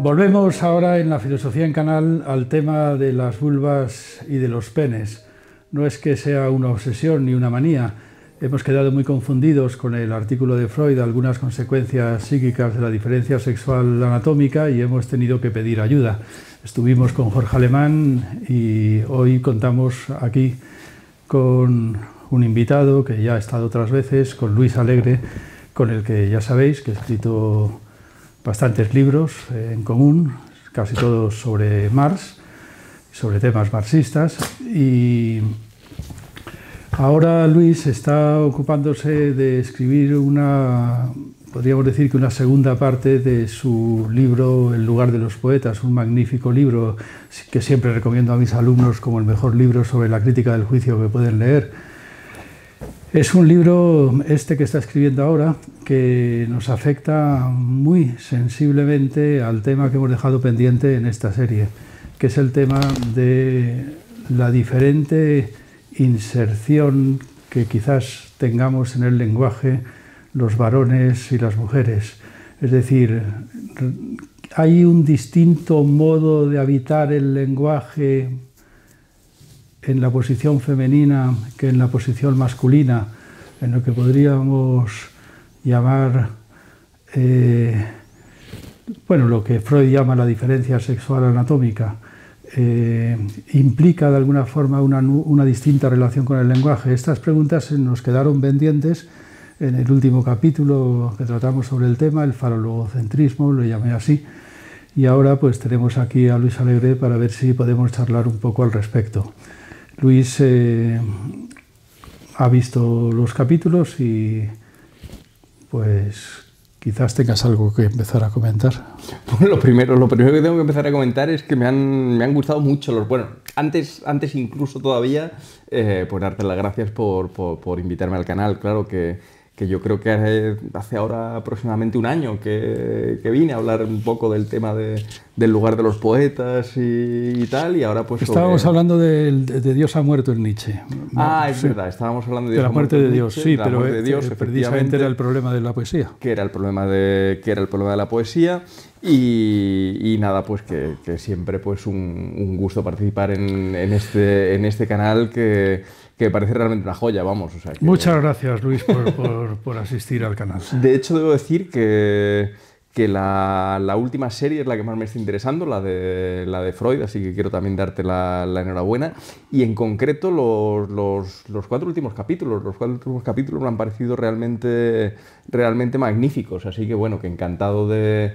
Volvemos ahora en la filosofía en canal al tema de las vulvas y de los penes. No es que sea una obsesión ni una manía. Hemos quedado muy confundidos con el artículo de Freud, algunas consecuencias psíquicas de la diferencia sexual anatómica y hemos tenido que pedir ayuda. Estuvimos con Jorge Alemán y hoy contamos aquí con un invitado que ya ha estado otras veces, con Luis Alegre, con el que ya sabéis que ha escrito bastantes libros eh, en común, casi todos sobre Marx, sobre temas marxistas. Y ahora Luis está ocupándose de escribir una, podríamos decir que una segunda parte de su libro El lugar de los poetas, un magnífico libro que siempre recomiendo a mis alumnos como el mejor libro sobre la crítica del juicio que pueden leer es un libro, este que está escribiendo ahora, que nos afecta muy sensiblemente al tema que hemos dejado pendiente en esta serie, que es el tema de la diferente inserción que quizás tengamos en el lenguaje los varones y las mujeres. Es decir, hay un distinto modo de habitar el lenguaje en la posición femenina que en la posición masculina, en lo que podríamos llamar, eh, bueno, lo que Freud llama la diferencia sexual anatómica, eh, implica de alguna forma una, una, distinta relación con el lenguaje. Estas preguntas nos quedaron pendientes en el último capítulo que tratamos sobre el tema, el farologocentrismo, lo llamé así, y ahora pues tenemos aquí a Luis Alegre para ver si podemos charlar un poco al respecto. Luis eh, ha visto los capítulos y pues quizás tengas algo que empezar a comentar. lo primero, lo primero que tengo que empezar a comentar es que me han, me han gustado mucho los. Bueno, antes, antes incluso todavía, eh, pues darte las gracias por invitarme al canal. Claro que que yo creo que hace ahora aproximadamente un año que, vine a hablar un poco del tema de, del lugar de los poetas y, tal, y ahora pues... Estábamos hablando de, Dios ha muerto en Nietzsche. Ah, es verdad, estábamos hablando de, Dios de la muerte de Dios, sí, de pero de Dios, precisamente era el problema de la poesía. Que era el problema de, que era el problema de la poesía, y, nada, pues que, siempre pues un, gusto participar en, en, este, en este canal que que parece realmente una joya, vamos. Muchas gracias, Luis, por, asistir al canal. De hecho, debo decir que, que la, última serie es la que más me está interesando, la de, la de Freud, así que quiero también darte la, enhorabuena. Y en concreto, los, cuatro últimos capítulos, los cuatro últimos capítulos me han parecido realmente, realmente magníficos, así que bueno, que encantado de,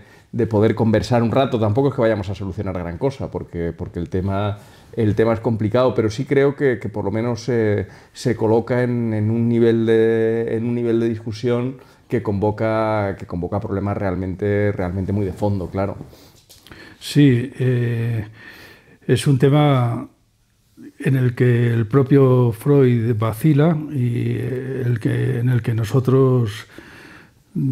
poder conversar un rato, tampoco es que vayamos a solucionar gran cosa, porque, porque el tema el tema es complicado, pero sí creo que, por lo menos eh, se coloca en, un nivel de, en un nivel de discusión que convoca, que convoca problemas realmente, realmente muy de fondo, claro. Sí, eh, es un tema en el que el propio Freud vacila y eh, el que, en el que nosotros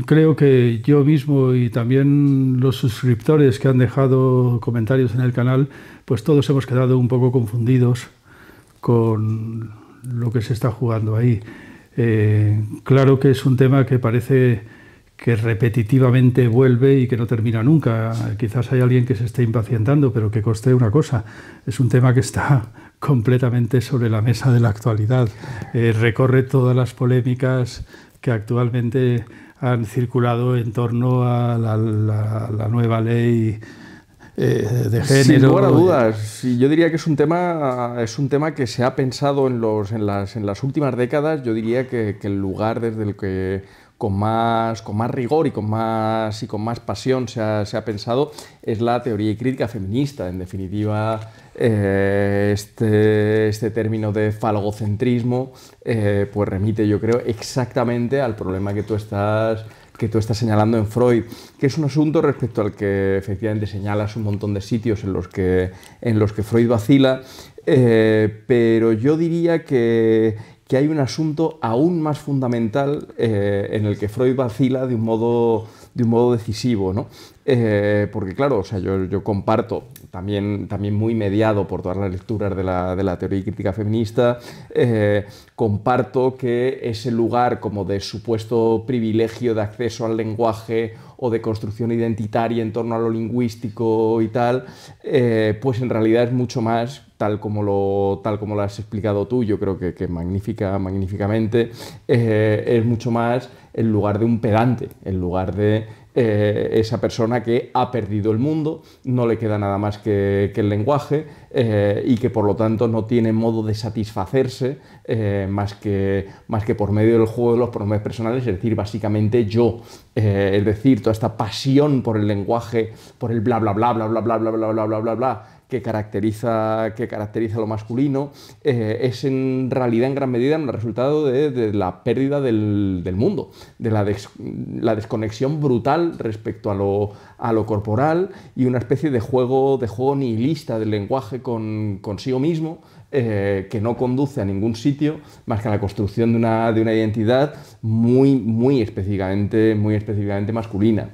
creo que yo mismo y también los suscriptores que han dejado comentarios en el canal, pues todos hemos quedado un poco confundidos con lo que se está jugando ahí. Eh, claro que es un tema que parece que repetitivamente vuelve y que no termina nunca. Quizás hay alguien que se esté impacientando, pero que coste una cosa. Es un tema que está completamente sobre la mesa de la actualidad. Eh, recorre todas las polémicas que actualmente han circulado en torno a la, nueva ley eh, de género. Sin lugar a eh. dudas, yo diría que es un tema, es un tema que se ha pensado en, los, en, las, en las últimas décadas, yo diría que el lugar desde el que con más, con más rigor y con más, y con más pasión se ha, pensado es la teoría y crítica feminista. En definitiva, eh, este, este, término de falgocentrismo eh, pues remite, yo creo, exactamente al problema que tú estás que tú estás señalando en Freud, que es un asunto respecto al que efectivamente señalas un montón de sitios en los que, en los que Freud vacila, eh, pero yo diría que que hay un asunto aún más fundamental eh, en el que Freud vacila de un modo, de un modo decisivo, eh, porque claro, o sea, yo, comparto, también, también muy mediado por todas las lecturas de la, teoría y crítica feminista, eh, comparto que ese lugar como de supuesto privilegio de acceso al lenguaje o de construcción identitaria en torno a lo lingüístico y tal, eh, pues en realidad es mucho más tal como lo, tal como lo has explicado tú, yo creo que, que magnífica, magníficamente, eh, es mucho más en lugar de un pedante, en lugar de esa persona que ha perdido el mundo, no le queda nada más que, el lenguaje y que por lo tanto no tiene modo de satisfacerse más, que, más que por medio del juego de los pronombres personales, es decir, básicamente yo, es decir, toda esta pasión por el lenguaje, por el bla bla bla bla bla bla bla bla bla bla bla bla que caracteriza, que caracteriza lo masculino, eh, es en realidad en gran medida un resultado de, la pérdida del, mundo, de la, desconexión brutal respecto a lo, a lo corporal y una especie de juego, de juego nihilista del lenguaje con, consigo mismo, eh, que no conduce a ningún sitio más que a la construcción de una, de una identidad muy, muy, específicamente, muy específicamente masculina.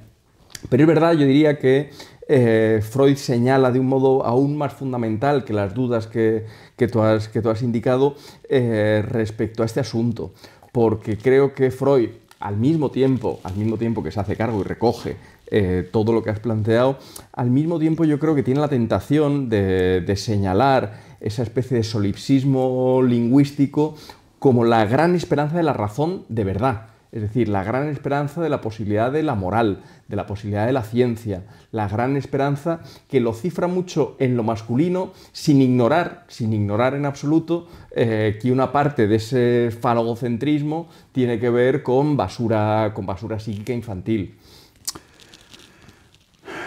Pero es verdad, yo diría que eh, Freud señala de un modo aún más fundamental que las dudas que, tú, has, indicado eh, respecto a este asunto, porque creo que Freud, al mismo tiempo, al mismo tiempo que se hace cargo y recoge eh, todo lo que has planteado, al mismo tiempo yo creo que tiene la tentación de señalar esa especie de solipsismo lingüístico como la gran esperanza de la razón de verdad es decir, la gran esperanza de la posibilidad de la moral, de la posibilidad de la ciencia, la gran esperanza que lo cifra mucho en lo masculino sin ignorar, sin ignorar en absoluto eh, que una parte de ese falogocentrismo tiene que ver con basura, con basura psíquica infantil.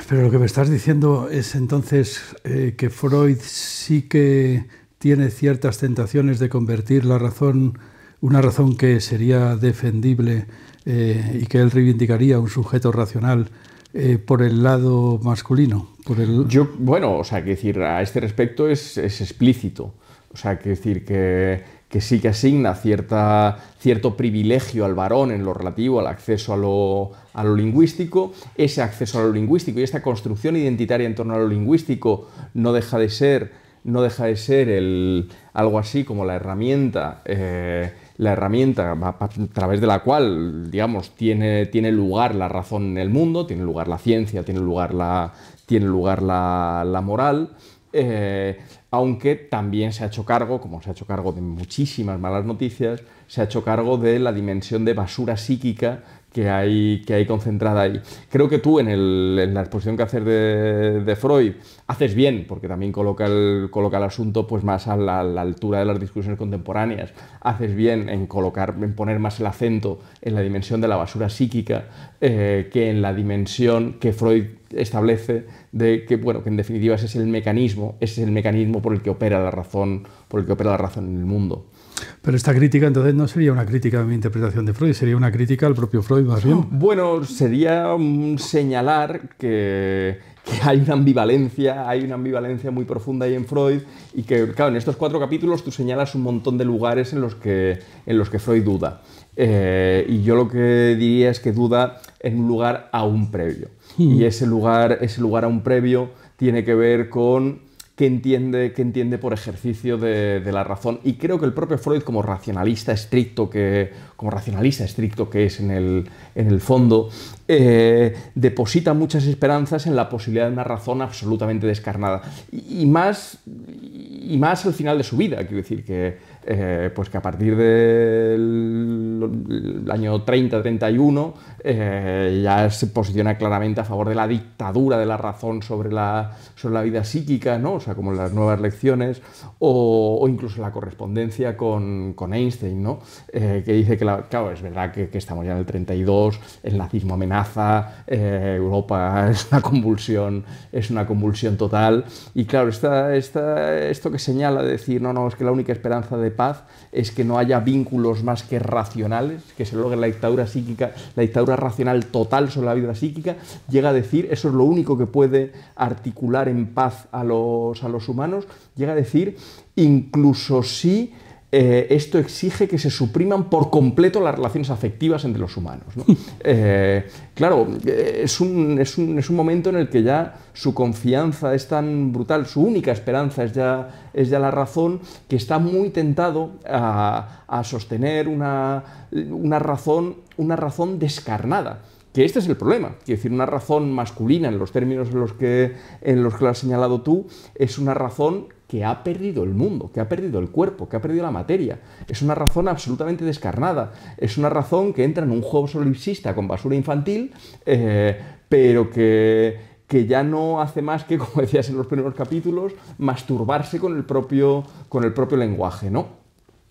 Pero lo que me estás diciendo es entonces eh, que Freud sí que tiene ciertas tentaciones de convertir la razón una razón que sería defendible eh, y que él reivindicaría un sujeto racional eh, por el lado masculino? bueno, o sea, que decir, a este respecto es, explícito. O sea, que decir que, que sí que asigna cierta, cierto privilegio al varón en lo relativo al acceso a lo, lingüístico. Ese acceso a lo lingüístico y esta construcción identitaria en torno a lo lingüístico no deja de ser, no deja de ser el, algo así como la herramienta. Eh, la herramienta a través de la cual, digamos, tiene, tiene lugar la razón en el mundo, tiene lugar la ciencia, tiene lugar la, tiene lugar la, moral, eh, aunque también se ha hecho cargo, como se ha hecho cargo de muchísimas malas noticias, se ha hecho cargo de la dimensión de basura psíquica que hay, que concentrada ahí. Creo que tú en, la exposición que haces de, Freud haces bien, porque también coloca el, coloca el asunto pues, más a la, altura de las discusiones contemporáneas. Haces bien en, colocar, en poner más el acento en la dimensión de la basura psíquica eh, que en la dimensión que Freud establece de que, bueno, que en definitiva ese es el mecanismo, ese es el mecanismo por el que opera la razón, por el que opera la razón en el mundo. Pero esta crítica entonces no sería una crítica a mi interpretación de Freud, sería una crítica al propio Freud más bien. Bueno, sería señalar que, hay una ambivalencia, hay una ambivalencia muy profunda ahí en Freud y que, claro, en estos cuatro capítulos tú señalas un montón de lugares en los que, en los que Freud duda. Eh, y yo lo que diría es que duda en un lugar aún previo. Hmm. Y ese lugar, ese lugar aún previo tiene que ver con que entiende, que entiende por ejercicio de, la razón. Y creo que el propio Freud, como racionalista estricto que, como racionalista estricto que es en el, fondo, eh, deposita muchas esperanzas en la posibilidad de una razón absolutamente descarnada. Y, y, más, y más al final de su vida, quiero decir que eh, pues que a partir del año 30-31 eh, ya se posiciona claramente a favor de la dictadura de la razón sobre la, sobre la vida psíquica, ¿no? o sea, como las nuevas lecciones, o, incluso la correspondencia con, Einstein, ¿no? Eh, que dice que, la, claro, es verdad que, estamos ya en el 32, el nazismo amenaza, Europa es una convulsión, es una convulsión total, y claro, esto que señala decir, no, no, es que la única esperanza de paz es que no haya vínculos más que racionales, que se logre la dictadura psíquica, la dictadura racional total sobre la vida psíquica, llega a decir, eso es lo único que puede articular en paz a los, a los humanos, llega a decir, incluso si eh, esto exige que se supriman por completo las relaciones afectivas entre los humanos. Eh, claro, eh, es un, es, un, es un, momento en el que ya su confianza es tan brutal, su única esperanza es ya, es ya la razón, que está muy tentado a, a sostener una, una, razón, una razón descarnada que este es el problema. Quiero decir, una razón masculina, en los términos en los que, en los que lo has señalado tú, es una razón que ha perdido el mundo, que ha perdido el cuerpo, que ha perdido la materia. Es una razón absolutamente descarnada. Es una razón que entra en un juego solipsista con basura infantil, eh, pero que, que, ya no hace más que, como decías en los primeros capítulos, masturbarse con el propio, con el propio lenguaje, ¿no?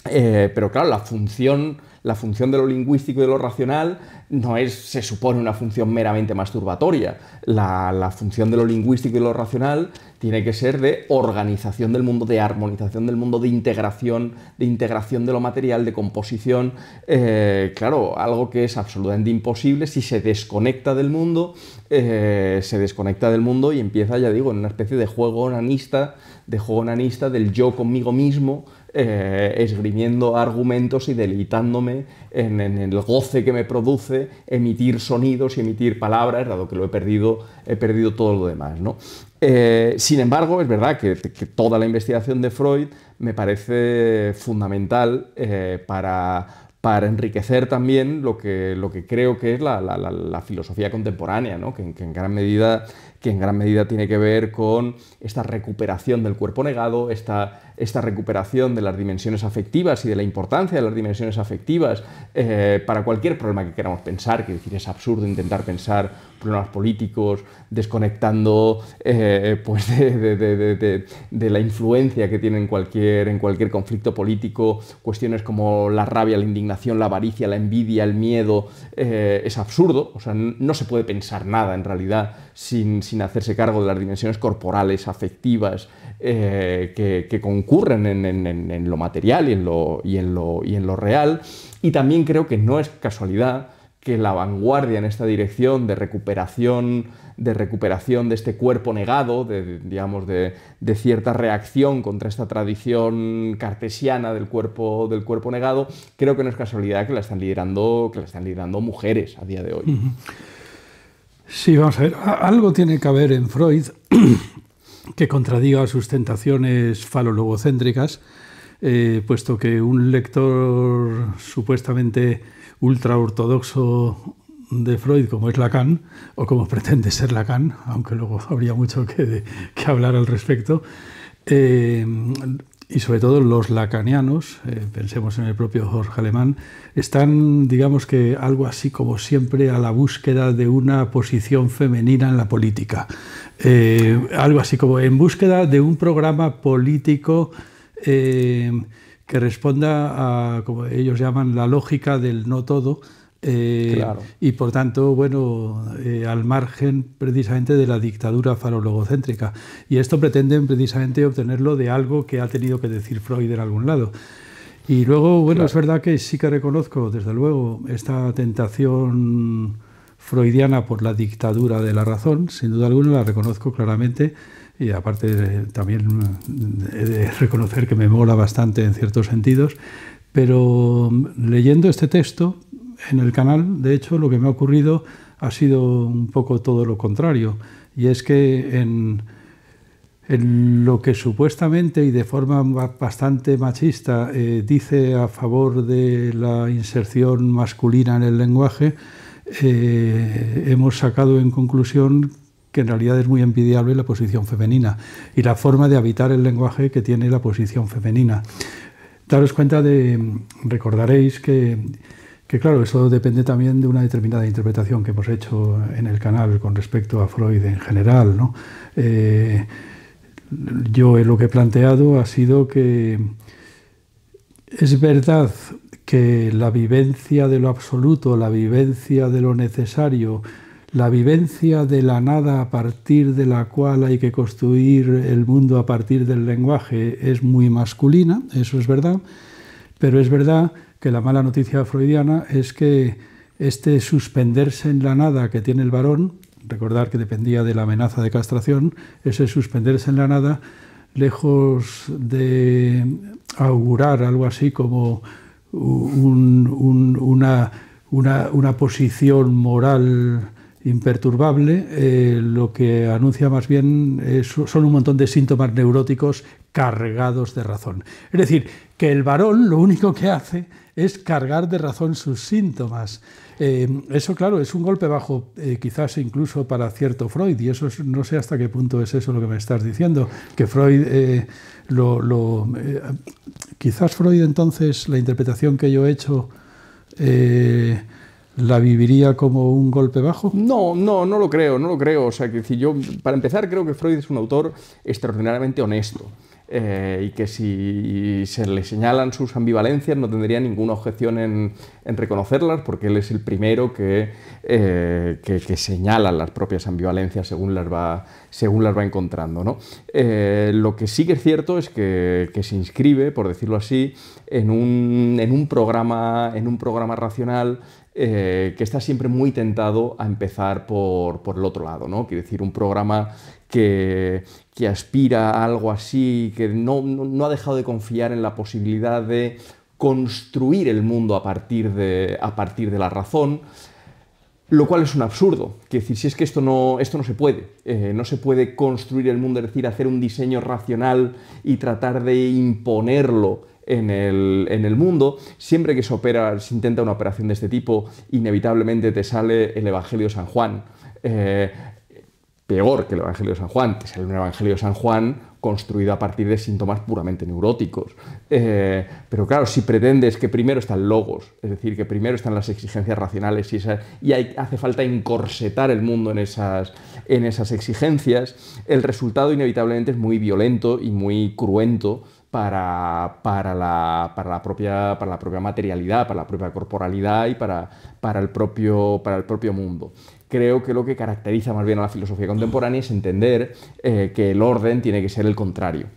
Eh, pero claro, la función, de lo lingüístico y de lo racional no es, se supone, una función meramente masturbatoria. La, función de lo lingüístico y lo racional tiene que ser de organización del mundo, de armonización del mundo, de integración, de integración de lo material, de composición. Eh, claro, algo que es absolutamente imposible si se desconecta del mundo, eh, se desconecta del mundo y empieza, ya digo, en una especie de juego onanista, de juego onanista del yo conmigo mismo eh, esgrimiendo argumentos y deleitándome en, el goce que me produce emitir sonidos y emitir palabras, dado que lo he perdido, he perdido todo lo demás. ¿no? Eh, sin embargo, es verdad que, toda la investigación de Freud me parece fundamental eh, para enriquecer también lo que, lo que creo que es la, filosofía contemporánea, ¿no? que, en gran medida que en gran medida tiene que ver con esta recuperación del cuerpo negado, esta, esta recuperación de las dimensiones afectivas y de la importancia de las dimensiones afectivas eh, para cualquier problema que queramos pensar, que es decir, es absurdo intentar pensar problemas políticos desconectando eh, pues de, la influencia que tienen en cualquier, en cualquier conflicto político, cuestiones como la rabia, la indignación, la avaricia, la envidia, el miedo, eh, es absurdo, o sea, no se puede pensar nada en realidad sin, hacerse cargo de las dimensiones corporales, afectivas, eh, que, concurren en, lo material y en lo, en en lo real. Y también creo que no es casualidad que la vanguardia en esta dirección de recuperación, de recuperación de este cuerpo negado, de, digamos, de, cierta reacción contra esta tradición cartesiana del cuerpo, del cuerpo negado, creo que no es casualidad que la están liderando, que están liderando mujeres a día de hoy. Sí, vamos a ver, algo tiene que haber en Freud que contradiga sus tentaciones falologocéntricas, eh, puesto que un lector supuestamente ultra ortodoxo de Freud, como es Lacan, o como pretende ser Lacan, aunque luego habría mucho que, hablar al respecto, eh, y sobre todo los lacanianos, eh, pensemos en el propio Jorge Alemán, están, digamos que algo así como siempre a la búsqueda de una posición femenina en la política, eh, algo así como en búsqueda de un programa político eh, que responda a, como ellos llaman, la lógica del no todo, eh, y por tanto, bueno, eh, al margen precisamente de la dictadura farologocéntrica. Y esto pretenden precisamente obtenerlo de algo que ha tenido que decir Freud en algún lado. Y luego, bueno, es verdad que sí que reconozco, desde luego, esta tentación freudiana por la dictadura de la razón, sin duda alguna la reconozco claramente. Y aparte, también eh, he de reconocer que me mola bastante en ciertos sentidos. Pero mm, leyendo este texto, en el canal, de hecho, lo que me ha ocurrido ha sido un poco todo lo contrario. Y es que en, lo que supuestamente y de forma bastante machista eh, dice a favor de la inserción masculina en el lenguaje, eh, hemos sacado en conclusión que en realidad es muy envidiable la posición femenina y la forma de habitar el lenguaje que tiene la posición femenina. Daros cuenta de, recordaréis que que claro, eso depende también de una determinada interpretación que hemos hecho en el canal con respecto a Freud en general. Eh, yo lo que he planteado ha sido que es verdad que la vivencia de lo absoluto, la vivencia de lo necesario, la vivencia de la nada a partir de la cual hay que construir el mundo a partir del lenguaje es muy masculina, eso es verdad, pero es verdad que la mala noticia freudiana es que este suspenderse en la nada que tiene el varón, recordar que dependía de la amenaza de castración, ese suspenderse en la nada, lejos de augurar algo así como una, posición moral imperturbable, eh, lo que anuncia más bien son un montón de síntomas neuróticos cargados de razón. Es decir, que el varón lo único que hace es cargar de razón sus síntomas. Eh, eso, claro, es un golpe bajo, eh, quizás incluso para cierto Freud, y eso no sé hasta qué punto es eso lo que me estás diciendo, que Freud, eh, lo, lo quizás Freud entonces, la interpretación que yo he hecho, ¿La viviría como un golpe bajo? No, no, no lo creo, no lo creo. O sea, que si yo, para empezar, creo que Freud es un autor extraordinariamente honesto. Eh, y que si se le señalan sus ambivalencias no tendría ninguna objeción en, reconocerlas porque él es el primero eh, que, señala las propias ambivalencias según las va, según las va encontrando. Eh, lo que sí que es cierto es que, se inscribe, por decirlo así, en un, programa, en un programa racional que está siempre muy tentado a empezar por, el otro lado, ¿no? Quiere decir, un programa que, aspira a algo así, que no, ha dejado de confiar en la posibilidad de construir el mundo a partir de, a partir de la razón, lo cual es un absurdo. Que decir, si es que esto no, esto no se puede. Eh, no se puede construir el mundo, es decir, hacer un diseño racional y tratar de imponerlo en el, mundo. Siempre que se, opera, se intenta una operación de este tipo, inevitablemente te sale el Evangelio de San Juan. Eh, peor que el Evangelio de San Juan, que es el Evangelio de San Juan construido a partir de síntomas puramente neuróticos. Eh, pero claro, si pretendes que primero están logos, es decir, que primero están las exigencias racionales y, hace falta encorsetar el mundo en esas, exigencias, el resultado inevitablemente es muy violento y muy cruento para, la, propia, materialidad, para la propia corporalidad y para el propio mundo creo que lo que caracteriza más bien a la filosofía contemporánea es entender eh, que el orden tiene que ser el contrario.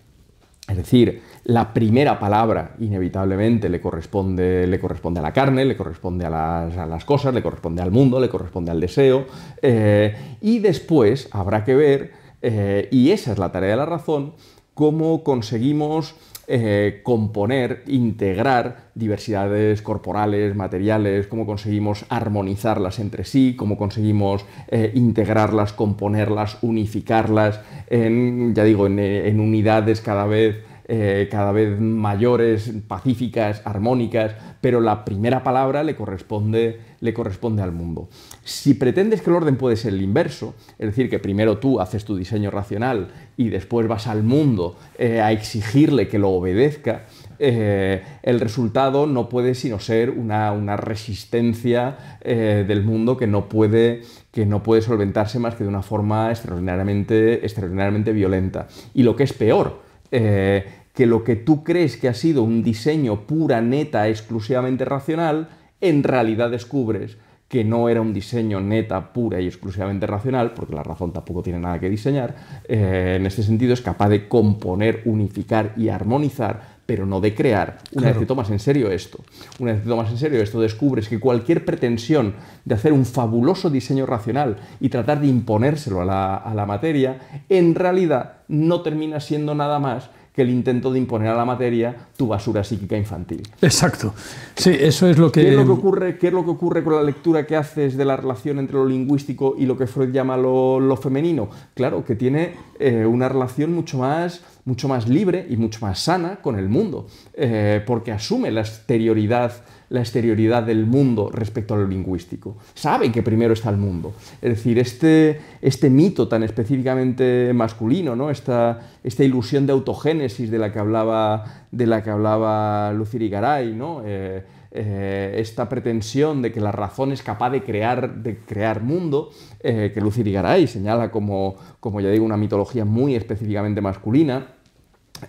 Es decir, la primera palabra inevitablemente le corresponde, le corresponde a la carne, le corresponde a las, cosas, le corresponde al mundo, le corresponde al deseo, eh, y después habrá que ver, eh, y esa es la tarea de la razón, cómo conseguimos eh, componer, integrar diversidades corporales, materiales, cómo conseguimos armonizarlas entre sí, cómo conseguimos eh, integrarlas, componerlas, unificarlas en, ya digo, en eh, unidades cada vez eh, cada vez mayores, pacíficas, armónicas, pero la primera palabra le corresponde, le corresponde al mundo. Si pretendes que el orden puede ser el inverso, es decir, que primero tú haces tu diseño racional y después vas al mundo eh, a exigirle que lo obedezca, eh, el resultado no puede sino ser una, resistencia del mundo que no, puede, que no puede solventarse más que de una forma extraordinariamente, extraordinariamente violenta. Y lo que es peor, eh, que lo que tú crees que ha sido un diseño pura, neta, exclusivamente racional, en realidad descubres que no era un diseño neta, pura y exclusivamente racional, porque la razón tampoco tiene nada que diseñar, eh, en este sentido es capaz de componer, unificar y armonizar pero no de crear. Una vez tomas en serio esto, una vez más en serio esto, descubres que cualquier pretensión de hacer un fabuloso diseño racional y tratar de imponérselo a la, materia, en realidad no termina siendo nada más que el intento de imponer a la materia tu basura psíquica infantil. Exacto. Sí, eso es lo que... ¿Qué es lo que ocurre, es lo que ocurre con la lectura que haces de la relación entre lo lingüístico y lo que Freud llama lo, femenino? Claro, que tiene eh, una relación mucho más mucho más libre y mucho más sana con el mundo, eh, porque asume la exterioridad, la exterioridad del mundo respecto a lo lingüístico. Sabe que primero está el mundo. Es decir, este, este mito tan específicamente masculino, ¿no? esta, esta ilusión de autogénesis de la que hablaba, de la que hablaba Lucirigaray, ¿no? Eh, eh, esta pretensión de que la razón es capaz de crear, de crear mundo, eh, que Lucy Garay señala como, como, ya digo, una mitología muy específicamente masculina.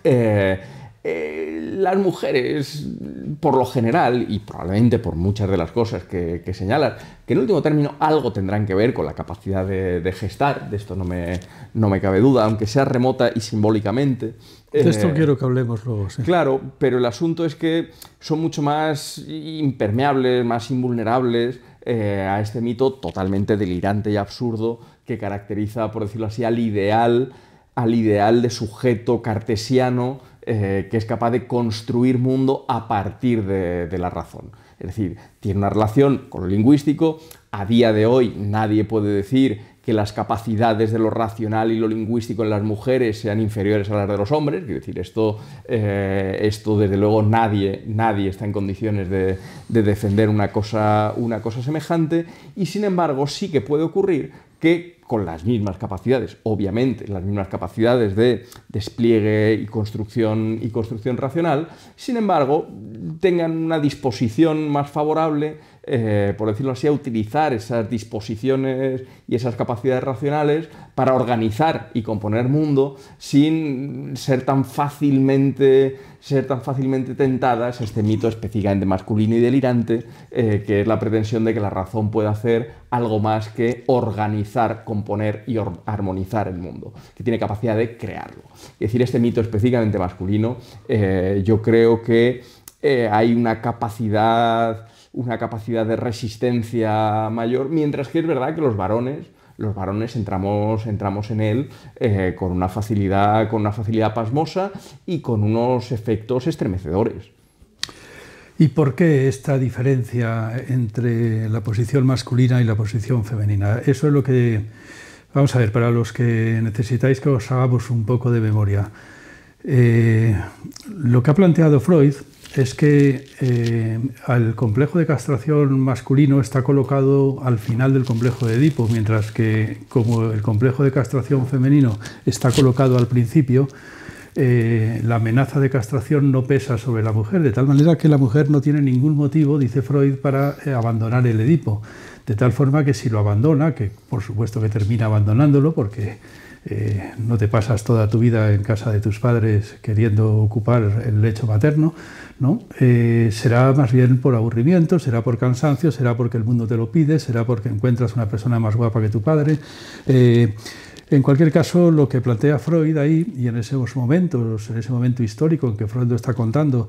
Eh, las mujeres, por lo general, y probablemente por muchas de las cosas que, señalan, que en último término algo tendrán que ver con la capacidad de, gestar, de esto no me cabe duda, aunque sea remota y simbólicamente, de esto eh, quiero que hablemos luego. Claro, pero el asunto es que son mucho más impermeables, más invulnerables eh, a este mito totalmente delirante y absurdo que caracteriza, por decirlo así, al ideal, al ideal de sujeto cartesiano eh, que es capaz de construir mundo a partir de, de la razón. Es decir, tiene una relación con lo lingüístico. A día de hoy nadie puede decir que las capacidades de lo racional y lo lingüístico en las mujeres sean inferiores a las de los hombres. es decir, esto, eh, esto desde luego nadie, nadie está en condiciones de, defender una cosa, una cosa semejante. Y sin embargo, sí que puede ocurrir que con las mismas capacidades, obviamente, las mismas capacidades de despliegue y construcción, y construcción racional, sin embargo, tengan una disposición más favorable eh, por decirlo así, a utilizar esas disposiciones y esas capacidades racionales para organizar y componer mundo sin ser tan fácilmente, ser tan fácilmente tentadas este mito específicamente masculino y delirante, eh, que es la pretensión de que la razón puede hacer algo más que organizar, componer y armonizar el mundo, que tiene capacidad de crearlo. Es decir, este mito específicamente masculino, eh, yo creo que hay una capacidad una capacidad de resistencia mayor, mientras que es verdad que los varones, los varones entramos, entramos en él eh, con, una facilidad, con una facilidad pasmosa y con unos efectos estremecedores. ¿Y por qué esta diferencia entre la posición masculina y la posición femenina? Eso es lo que, vamos a ver, para los que necesitáis que os hagamos un poco de memoria. Eh, lo que ha planteado Freud es que el eh, complejo de castración masculino está colocado al final del complejo de Edipo, mientras que como el complejo de castración femenino está colocado al principio, eh, la amenaza de castración no pesa sobre la mujer, de tal manera que la mujer no tiene ningún motivo, dice Freud, para eh, abandonar el Edipo. De tal forma que si lo abandona, que por supuesto que termina abandonándolo porque eh, no te pasas toda tu vida en casa de tus padres queriendo ocupar el lecho materno, ¿no? Eh, será más bien por aburrimiento, será por cansancio, será porque el mundo te lo pide, será porque encuentras una persona más guapa que tu padre. Eh, en cualquier caso, lo que plantea Freud ahí, y en esos momentos, en ese momento histórico en que Freud lo está contando,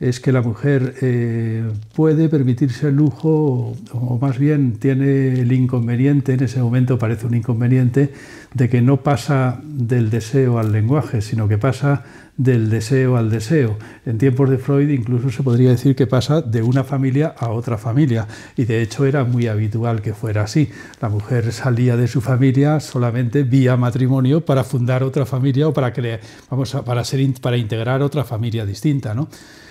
es que la mujer eh, puede permitirse el lujo, o, más bien tiene el inconveniente, en ese momento parece un inconveniente, de que no pasa del deseo al lenguaje, sino que pasa del deseo al deseo. En tiempos de Freud incluso se podría decir que pasa de una familia a otra familia, y de hecho era muy habitual que fuera así. La mujer salía de su familia solamente vía matrimonio para fundar otra familia o para, vamos para, ser, para integrar otra familia distinta. ¿no?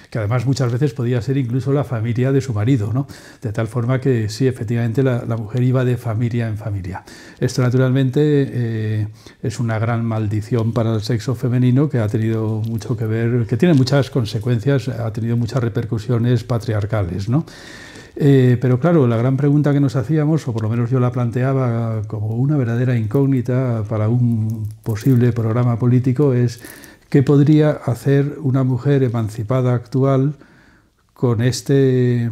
que además muchas veces podía ser incluso la familia de su marido, ¿no? De tal forma que sí, efectivamente la, mujer iba de familia en familia. Esto naturalmente eh, es una gran maldición para el sexo femenino que ha tenido mucho que ver, que tiene muchas consecuencias, ha tenido muchas repercusiones patriarcales, eh, pero claro, la gran pregunta que nos hacíamos, o por lo menos yo la planteaba como una verdadera incógnita para un posible programa político, es ¿Qué podría hacer una mujer emancipada actual con, este,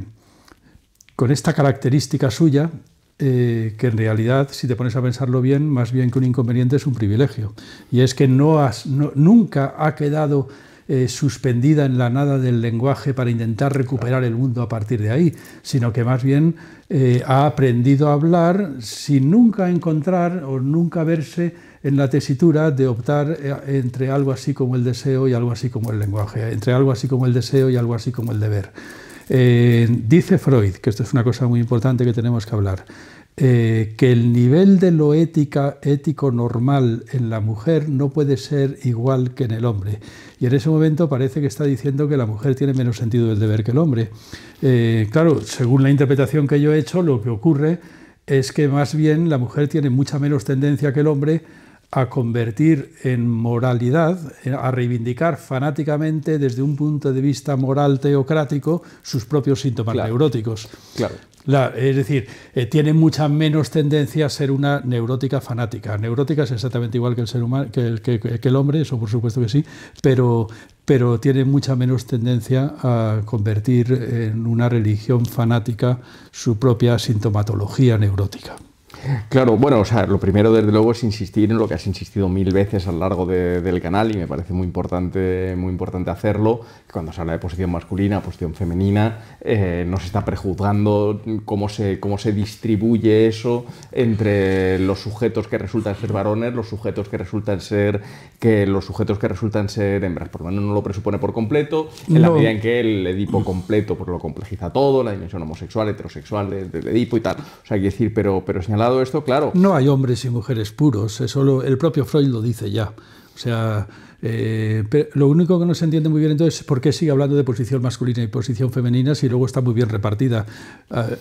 con esta característica suya, eh, que en realidad, si te pones a pensarlo bien, más bien que un inconveniente es un privilegio? Y es que nunca ha quedado eh, suspendida en la nada del lenguaje para intentar recuperar el mundo a partir de ahí, sino que más bien eh, ha aprendido a hablar sin nunca encontrar o nunca verse en la tesitura de optar eh, entre algo así como el deseo y algo así como el lenguaje, entre algo así como el deseo y algo así como el deber. Eh, dice Freud, que esto es una cosa muy importante que tenemos que hablar, eh, que el nivel de lo ética, ético normal en la mujer no puede ser igual que en el hombre. Y en ese momento parece que está diciendo que la mujer tiene menos sentido del deber que el hombre. claro, según la interpretación que yo he hecho, lo que ocurre es que más bien la mujer tiene mucha menos tendencia que el hombre a convertir en moralidad, eh, a reivindicar fanáticamente desde un punto de vista moral teocrático sus propios síntomas neuróticos. Claro. es decir, eh, tiene mucha menos tendencia a ser una neurótica fanática. Neurótica es exactamente igual que el ser humano, el hombre, eso por supuesto que sí, pero, pero tiene mucha menos tendencia a convertir en una religión fanática su propia sintomatología neurótica. Claro, bueno, o sea, lo primero desde luego es insistir en lo que has insistido mil veces a lo largo del canal y me parece muy importante, muy importante hacerlo, cuando se habla de posición masculina, posición femenina, nos eh, no se está prejuzgando cómo se, cómo se distribuye eso entre los sujetos que resultan ser varones, los sujetos que resultan ser que los sujetos que resultan ser hembras, por lo menos no lo presupone por completo, en la medida en que el Edipo completo pues, lo complejiza todo, la dimensión homosexual, heterosexual del, Edipo y tal. O sea, hay que decir, pero, pero señalado esto, claro. No hay hombres y mujeres puros, el propio Freud lo dice ya. O sea, eh, lo único que no se entiende muy bien entonces es por qué sigue hablando de posición masculina y posición femenina si luego está muy bien repartida eh,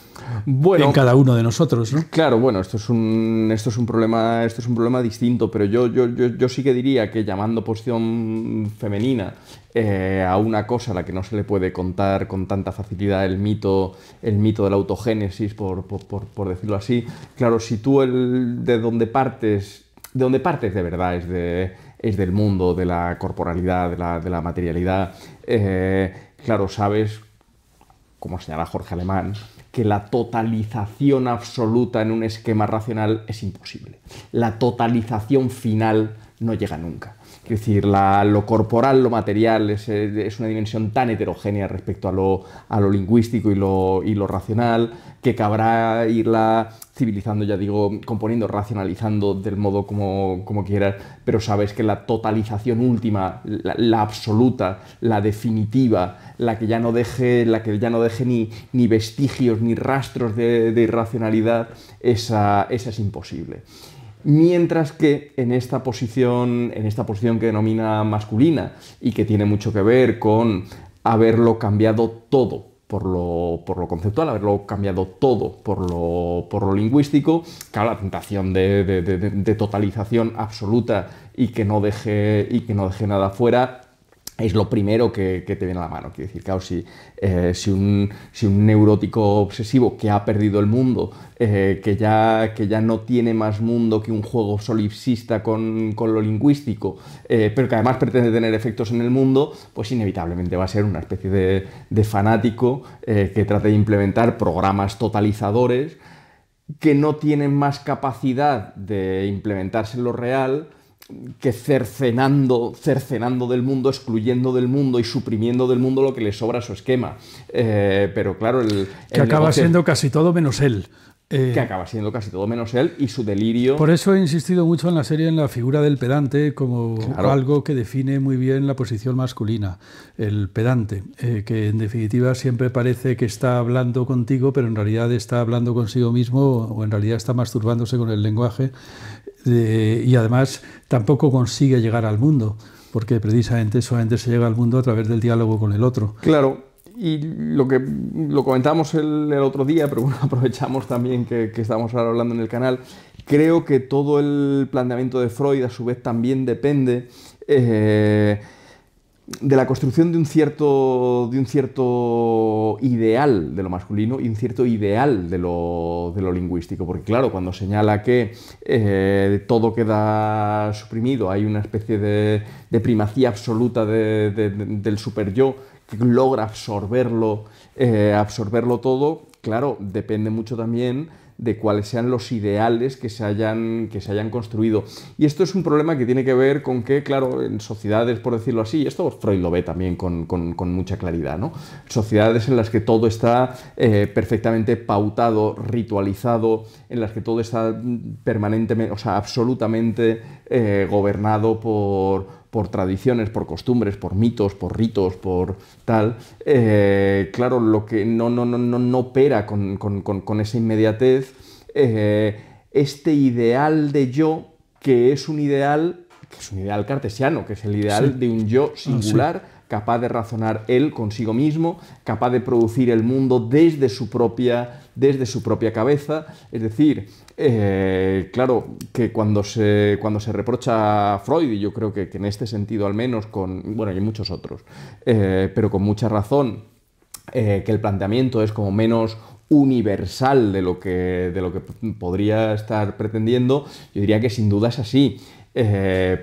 en cada uno de nosotros. Claro, bueno, esto es un, esto es un, problema, esto es un problema distinto, pero yo, yo, yo, sí que diría que llamando posición femenina eh, a una cosa a la que no se le puede contar con tanta facilidad el mito, el mito de la autogénesis, por, por, decirlo así. Claro, si tú el, de donde partes, de donde partes de verdad es de es del mundo, de la corporalidad, de la, materialidad. Eh, claro, sabes, como señala Jorge Alemán, que la totalización absoluta en un esquema racional es imposible. La totalización final no llega nunca. Es decir, lo corporal, lo material, es, una dimensión tan heterogénea respecto a lo, lingüístico y lo, racional, que cabrá irla civilizando, ya digo, componiendo, racionalizando del modo como, quieras, pero sabes que la totalización última, la, absoluta, la definitiva, la que ya no deje, la que ya no deje ni, ni vestigios, ni rastros de, irracionalidad, esa es imposible. Mientras que en esta posición, en esta posición que denomina masculina y que tiene mucho que ver con haberlo cambiado todo por lo, conceptual, haberlo cambiado todo por lo, lingüístico, claro, la tentación de, totalización absoluta y que no deje, y que no deje nada fuera es lo primero que, te viene a la mano. Quiero decir, claro, si, eh, un, neurótico obsesivo que ha perdido el mundo, eh, que, ya, que ya no tiene más mundo que un juego solipsista con, con lo lingüístico, eh, pero que además pretende tener efectos en el mundo, pues inevitablemente va a ser una especie de, de fanático que trate de implementar programas totalizadores que no tienen más capacidad de implementarse en lo real que cercenando, cercenando del mundo, excluyendo del mundo y suprimiendo del mundo lo que le sobra a su esquema. Eh, pero claro, el... que acaba siendo casi todo menos él. Eh, que acaba siendo casi todo menos él y su delirio. Por eso he insistido mucho en la serie en la figura del pedante como algo que define muy bien la posición masculina, el pedante, eh, que en definitiva siempre parece que está hablando contigo, pero en realidad está hablando consigo mismo o en realidad está masturbándose con el lenguaje eh, y además tampoco consigue llegar al mundo, porque precisamente solamente se llega al mundo a través del diálogo con el otro. Claro, y lo que lo comentamos el, otro día, pero bueno, aprovechamos también que, estamos ahora hablando en el canal, creo que todo el planteamiento de Freud a su vez también depende... Eh, de la construcción de un, cierto, de un cierto ideal de lo masculino y un cierto ideal de lo, lingüístico. Porque claro, cuando señala que eh, todo queda suprimido, hay una especie de, primacía absoluta del super yo que logra absorberlo, eh, absorberlo todo, claro, depende mucho también de cuáles sean los ideales que se, hayan, que se hayan construido. Y esto es un problema que tiene que ver con que, claro, en sociedades, por decirlo así, y esto Freud lo ve también con, mucha claridad, ¿no? Sociedades en las que todo está eh, perfectamente pautado, ritualizado, en las que todo está mm, permanentemente, o sea, absolutamente eh, gobernado por por tradiciones, por costumbres, por mitos, por ritos, por tal, eh, claro, lo que no, no, no, no opera con, con, esa inmediatez, eh, este ideal de yo, que es un ideal, que es un ideal cartesiano, que es el ideal de un yo ah, singular. capaz de razonar él consigo mismo, capaz de producir el mundo desde su propia, desde su propia cabeza. Es decir, eh, claro, que cuando se, cuando se reprocha a Freud, y yo creo que, en este sentido al menos, con, bueno, y muchos otros, eh, pero con mucha razón, eh, que el planteamiento es como menos universal de lo, que, de lo que podría estar pretendiendo, yo diría que sin duda es así,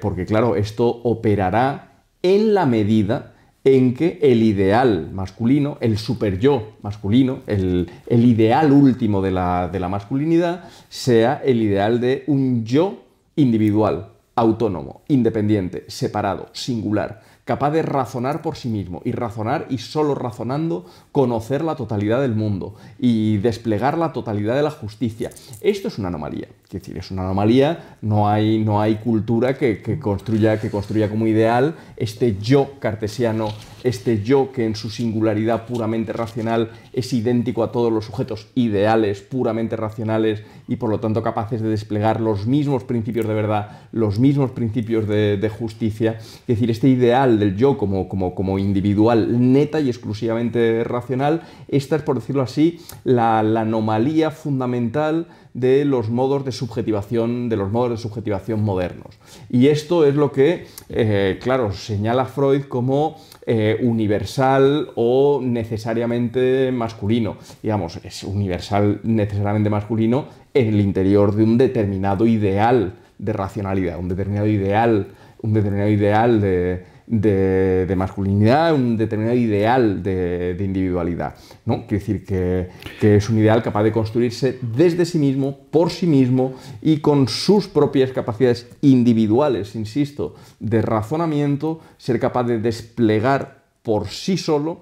porque claro, esto operará en la medida en que el ideal masculino, el super yo masculino, el, ideal último de la, de la masculinidad, sea el ideal de un yo individual, autónomo, independiente, separado, singular, capaz de razonar por sí mismo y razonar y solo razonando conocer la totalidad del mundo y desplegar la totalidad de la justicia. Esto es una anomalía. Es decir, es una anomalía, no hay, no hay cultura que, construya, que construya como ideal este yo cartesiano, este yo que en su singularidad puramente racional es idéntico a todos los sujetos ideales, puramente racionales y por lo tanto capaces de desplegar los mismos principios de verdad, los mismos principios de, justicia. Es decir, este ideal del yo como, como, como individual neta y exclusivamente racional, esta es, por decirlo así, la anomalía fundamental de los modos de subjetivación, de los modos de subjetivación modernos. Y esto es lo que, eh, claro, señala Freud como eh, universal o necesariamente masculino. Digamos, es universal necesariamente masculino en el interior de un determinado ideal de racionalidad, un determinado ideal, un determinado ideal de, de, masculinidad, un determinado ideal de, individualidad. ¿no? Quiere decir que, que, es un ideal capaz de construirse desde sí mismo, por sí mismo y con sus propias capacidades individuales, insisto, de razonamiento, ser capaz de desplegar por sí solo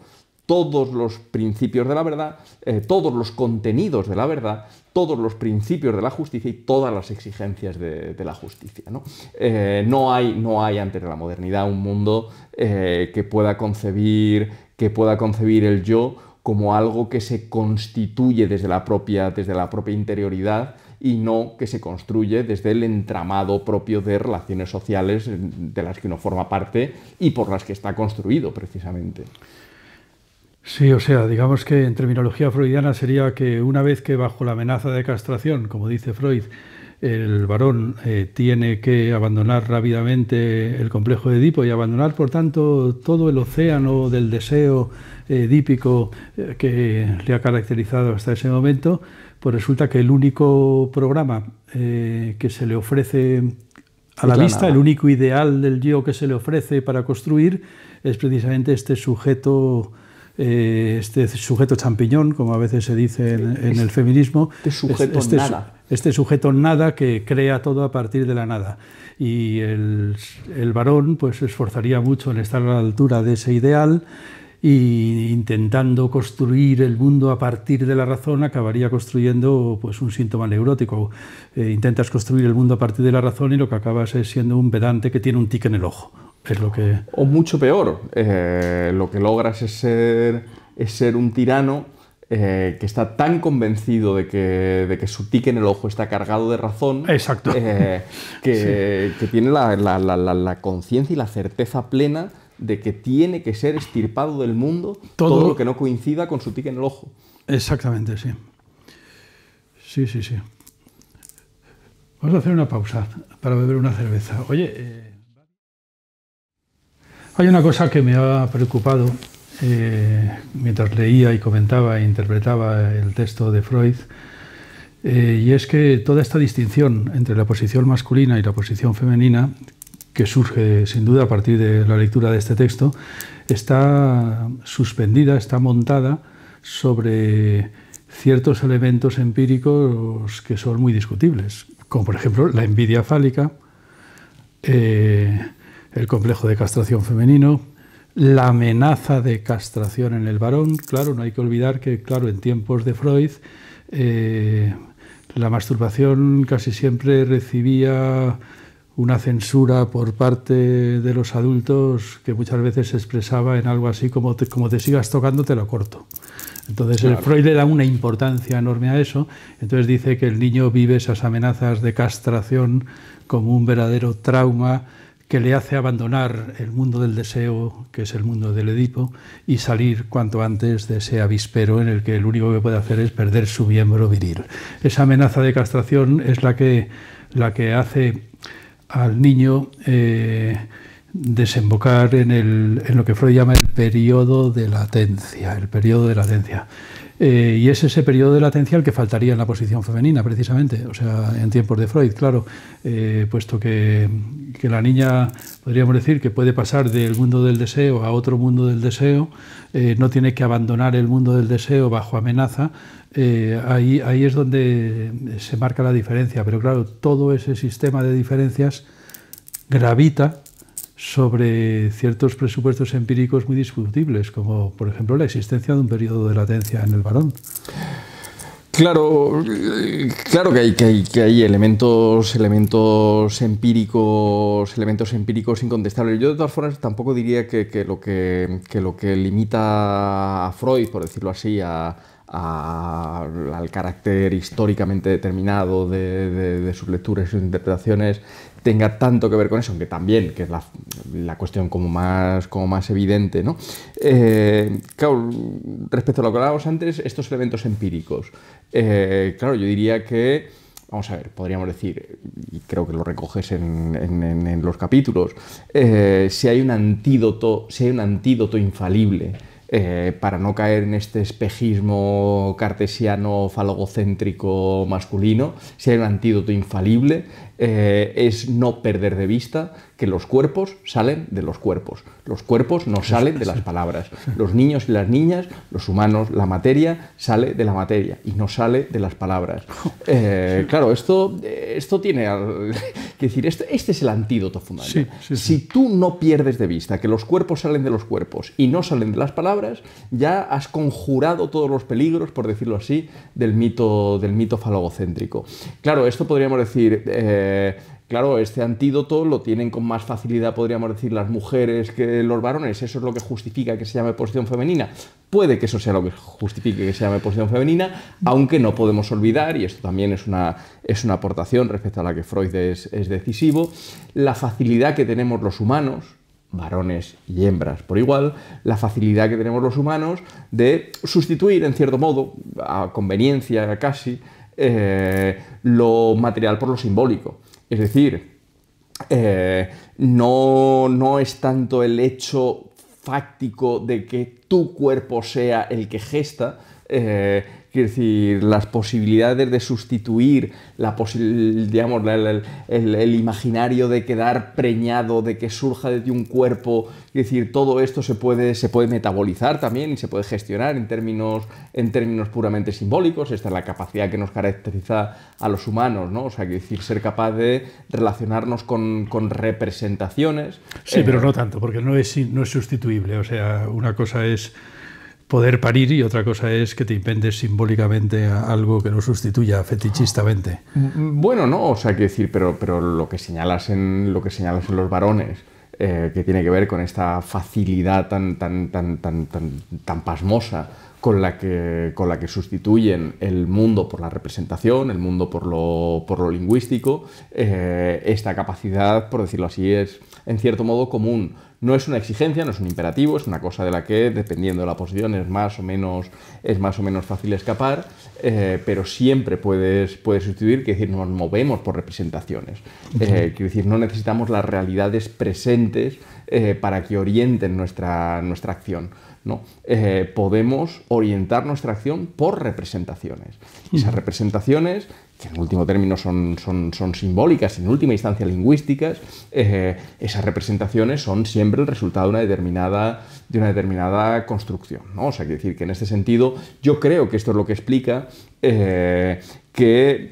todos los principios de la verdad, eh, todos los contenidos de la verdad, todos los principios de la justicia y todas las exigencias de, la justicia. Eh, ¿no? hay, no hay antes de la modernidad un mundo eh, que, pueda concebir, que pueda concebir el yo como algo que se constituye desde la propia, desde la propia interioridad y no que se construye desde el entramado propio de relaciones sociales de las que uno forma parte y por las que está construido precisamente. Sí, o sea, digamos que en terminología freudiana sería que una vez que bajo la amenaza de castración, como dice Freud, el varón eh, tiene que abandonar rápidamente el complejo de Edipo y abandonar, por tanto, todo el océano del deseo eh, edípico eh, que le ha caracterizado hasta ese momento, pues resulta que el único programa que se le ofrece a la, vista, el único ideal del yo que se le ofrece para construir es precisamente este sujeto eh, este sujeto champiñón, como a veces se dice en, el feminismo. Este sujeto este nada. Este sujeto nada que crea todo a partir de la nada. Y el, varón pues, se esforzaría mucho en estar a la altura de ese ideal y intentando construir el mundo a partir de la razón acabaría construyendo pues, un síntoma neurótico. Eh, intentas construir el mundo a partir de la razón y lo que acabas es siendo un pedante que tiene un tic en el ojo. Es lo que... O mucho peor, eh, lo que logras es ser, es ser un tirano eh, que está tan convencido de que, su tic en el ojo está cargado de razón, que, tiene la conciencia y la certeza plena de que tiene que ser estirpado del mundo todo, lo que no coincida con su pique en el ojo. Exactamente, sí. Sí, sí, sí. Vamos a hacer una pausa para beber una cerveza. Oye, eh, hay una cosa que me ha preocupado eh, mientras leía y comentaba e interpretaba el texto de Freud, eh, y es que toda esta distinción entre la posición masculina y la posición femenina, que surge sin duda a partir de la lectura de este texto, está suspendida, está montada sobre ciertos elementos empíricos que son muy discutibles, como por ejemplo la envidia fálica, eh, el complejo de castración femenino, la amenaza de castración en el varón. Claro, no hay que olvidar que, claro, en tiempos de Freud, eh, la masturbación casi siempre recibía una censura por parte de los adultos que muchas veces se expresaba en algo así como como te sigas tocando te lo corto. Entonces el Freud le da una importancia enorme a eso, entonces dice que el niño vive esas amenazas de castración como un verdadero trauma que le hace abandonar el mundo del deseo, que es el mundo del Edipo, y salir cuanto antes de ese avispero en el que el único que puede hacer es perder su miembro viril. Esa amenaza de castración es la que, la que hace al niño eh, desembocar en, el, en, lo que Freud llama el periodo de latencia, el periodo de latencia. Eh, y es ese periodo de latencia el que faltaría en la posición femenina, precisamente, o sea, en tiempos de Freud, claro, eh, puesto que, la niña, podríamos decir, que puede pasar del mundo del deseo a otro mundo del deseo, no tiene que abandonar el mundo del deseo bajo amenaza, eh, ahí, ahí es donde se marca la diferencia. Pero claro, todo ese sistema de diferencias gravita sobre ciertos presupuestos empíricos muy discutibles, como por ejemplo la existencia de un periodo de latencia en el varón. Claro, claro que hay, que elementos, elementos empíricos, elementos empíricos incontestables. Yo de todas formas tampoco diría que, lo, que, lo que limita a Freud, por decirlo así, a, al carácter históricamente determinado de, de, sus lecturas y sus interpretaciones tenga tanto que ver con eso, aunque también, que es la, cuestión como más, como más evidente, ¿no? Eh, claro, respecto a lo que hablábamos antes, estos elementos empíricos, eh, claro, yo diría que, vamos a ver, podríamos decir, y creo que lo recoges en, los capítulos, eh, si hay un antídoto, si hay un antídoto infalible, para no caer en este espejismo cartesiano falogocéntrico masculino, si hay un antídoto infalible, eh, es no perder de vista que los cuerpos salen de los cuerpos, los cuerpos no salen de las palabras, los niños y las niñas, los humanos, la materia sale de la materia y no sale de las palabras. Eh, claro, esto, esto tiene que decir, este, este, es el antídoto fundamental. Si tú no pierdes de vista que los cuerpos salen de los cuerpos y no salen de las palabras, ya has conjurado todos los peligros, por decirlo así, del mito, del mito falogocéntrico. Claro, esto podríamos decir... Eh, eh, claro, este antídoto lo tienen con más facilidad, podríamos decir, las mujeres que los varones. Eso es lo que justifica que se llame posición femenina. Puede que eso sea lo que justifique que se llame posición femenina, aunque no podemos olvidar, y esto también es una, es una aportación respecto a la que Freud es, es decisivo, la facilidad que tenemos los humanos, varones y hembras por igual, la facilidad que tenemos los humanos de sustituir, en cierto modo, a conveniencia casi, eh, lo material por lo simbólico. Es decir, eh, no, no es tanto el hecho fáctico de que tu cuerpo sea el que gesta, eh, Quiero decir, las posibilidades de sustituir la el, imaginario de quedar preñado, de que surja desde un cuerpo, decir, todo esto se puede, se puede metabolizar también y se puede gestionar en términos, en términos puramente simbólicos. Esta es la capacidad que nos caracteriza a los humanos, ¿no? O sea, decir, ser capaz de relacionarnos con, representaciones. Sí, pero eh, no tanto, porque no es, no es sustituible. O sea, una cosa es poder parir y otra cosa es que te impendes simbólicamente algo que no sustituya fetichistamente. Mm, bueno, no, o sea, que decir, pero, pero lo, que señalas en, lo que señalas en los varones, eh, que tiene que ver con esta facilidad tan, tan, tan, tan, tan, tan pasmosa con la, que, con la que sustituyen el mundo por la representación, el mundo por lo, por lo lingüístico, eh, esta capacidad, por decirlo así, es en cierto modo común no es una exigencia, no es un imperativo, es una cosa de la que, dependiendo de la posición, es más o menos, es más o menos fácil escapar, eh, pero siempre puedes, sustituir, que decir, nos movemos por representaciones. Eh, decir, no necesitamos las realidades presentes eh, para que orienten nuestra, nuestra acción. ¿no? podemos orientar nuestra acción por representaciones. Esas representaciones que en último término son, son, son simbólicas, en última instancia lingüísticas, eh, esas representaciones son siempre el resultado de una determinada, de una determinada construcción. O sea, que decir que en este sentido yo creo que esto es lo que explica eh, que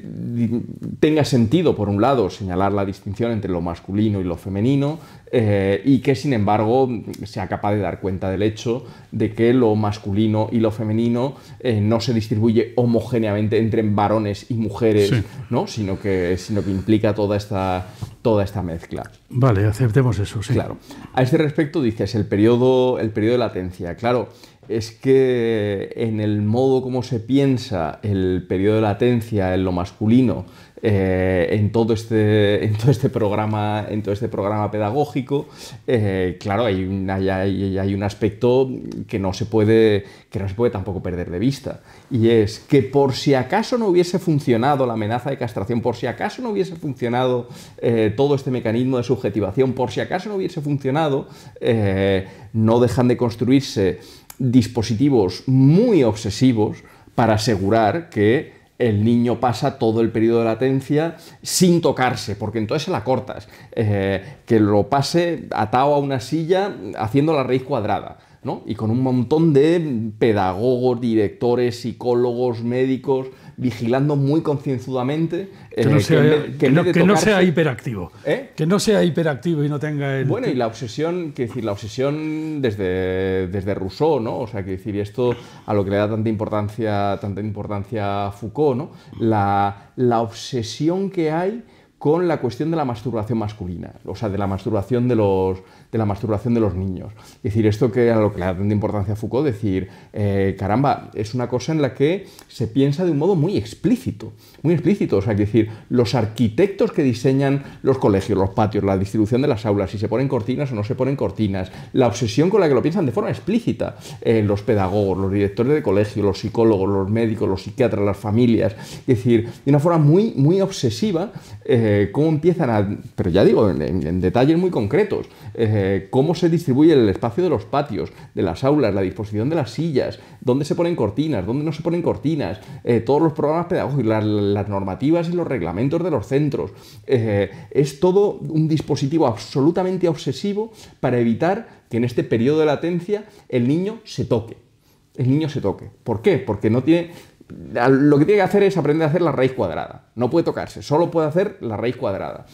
tenga sentido, por un lado, señalar la distinción entre lo masculino y lo femenino, eh, y que sin embargo sea capaz de dar cuenta del hecho de que lo masculino y lo femenino eh, no se distribuye homogéneamente entre varones y mujeres, ¿no? sino, que, sino que implica toda esta, toda esta mezcla. Vale, aceptemos eso, sí. Claro. A este respecto dices el periodo, el periodo de latencia. Claro, es que en el modo como se piensa el periodo de latencia en lo masculino, eh, en, todo este, todo este programa, en todo este programa pedagógico, eh, claro, hay un, hay, un, aspecto que no, se puede, que no se puede tampoco perder de vista, y es que por si acaso no hubiese funcionado la amenaza de castración, por si acaso no hubiese funcionado eh, todo este mecanismo de subjetivación, por si acaso no hubiese funcionado, no dejan de construirse dispositivos muy obsesivos para asegurar que el niño pasa todo el periodo de latencia sin tocarse, porque entonces se la cortas. Eh, que lo pase atado a una silla haciendo la raíz cuadrada. ¿no? Y con un montón de pedagogos, directores, psicólogos, médicos, vigilando muy concienzudamente que no sea, que no, sea hiperactivo. ¿Eh? Que no sea hiperactivo y no tenga el... Bueno, y la obsesión, que decir, la obsesión desde, desde Rousseau, ¿no? O sea, que decir, esto a lo que le da tanta importancia, tanta importancia Foucault, ¿no? La, obsesión que hay con la cuestión de la masturbación masculina, o sea, de la masturbación de los, de la masturbación de los niños. Es decir, esto que a lo que le da tanta importancia a Foucault, decir, eh, caramba, es una cosa en la que se piensa de un modo muy explícito muy explícito. O decir, los arquitectos que diseñan los colegios, los patios, la distribución de las aulas, si se ponen cortinas o no se ponen cortinas, la obsesión con la que lo piensan de forma explícita, eh, los pedagogos, los directores de colegio, los psicólogos, los médicos, los psiquiatras, las familias, es decir, de una forma muy, muy obsesiva, eh, cómo empiezan a, pero ya digo, en, detalles muy concretos, eh, cómo se distribuye el espacio de los patios, de las aulas, la disposición de las sillas, dónde se ponen cortinas, dónde no se ponen cortinas, eh, todos los programas pedagógicos, las las normativas y los reglamentos de los centros. Eh, es todo un dispositivo absolutamente obsesivo para evitar que en este periodo de latencia el niño se toque. El niño se toque. ¿Por qué? Porque no tiene, lo que tiene que hacer es aprender a hacer la raíz cuadrada. No puede tocarse, solo puede hacer la raíz cuadrada.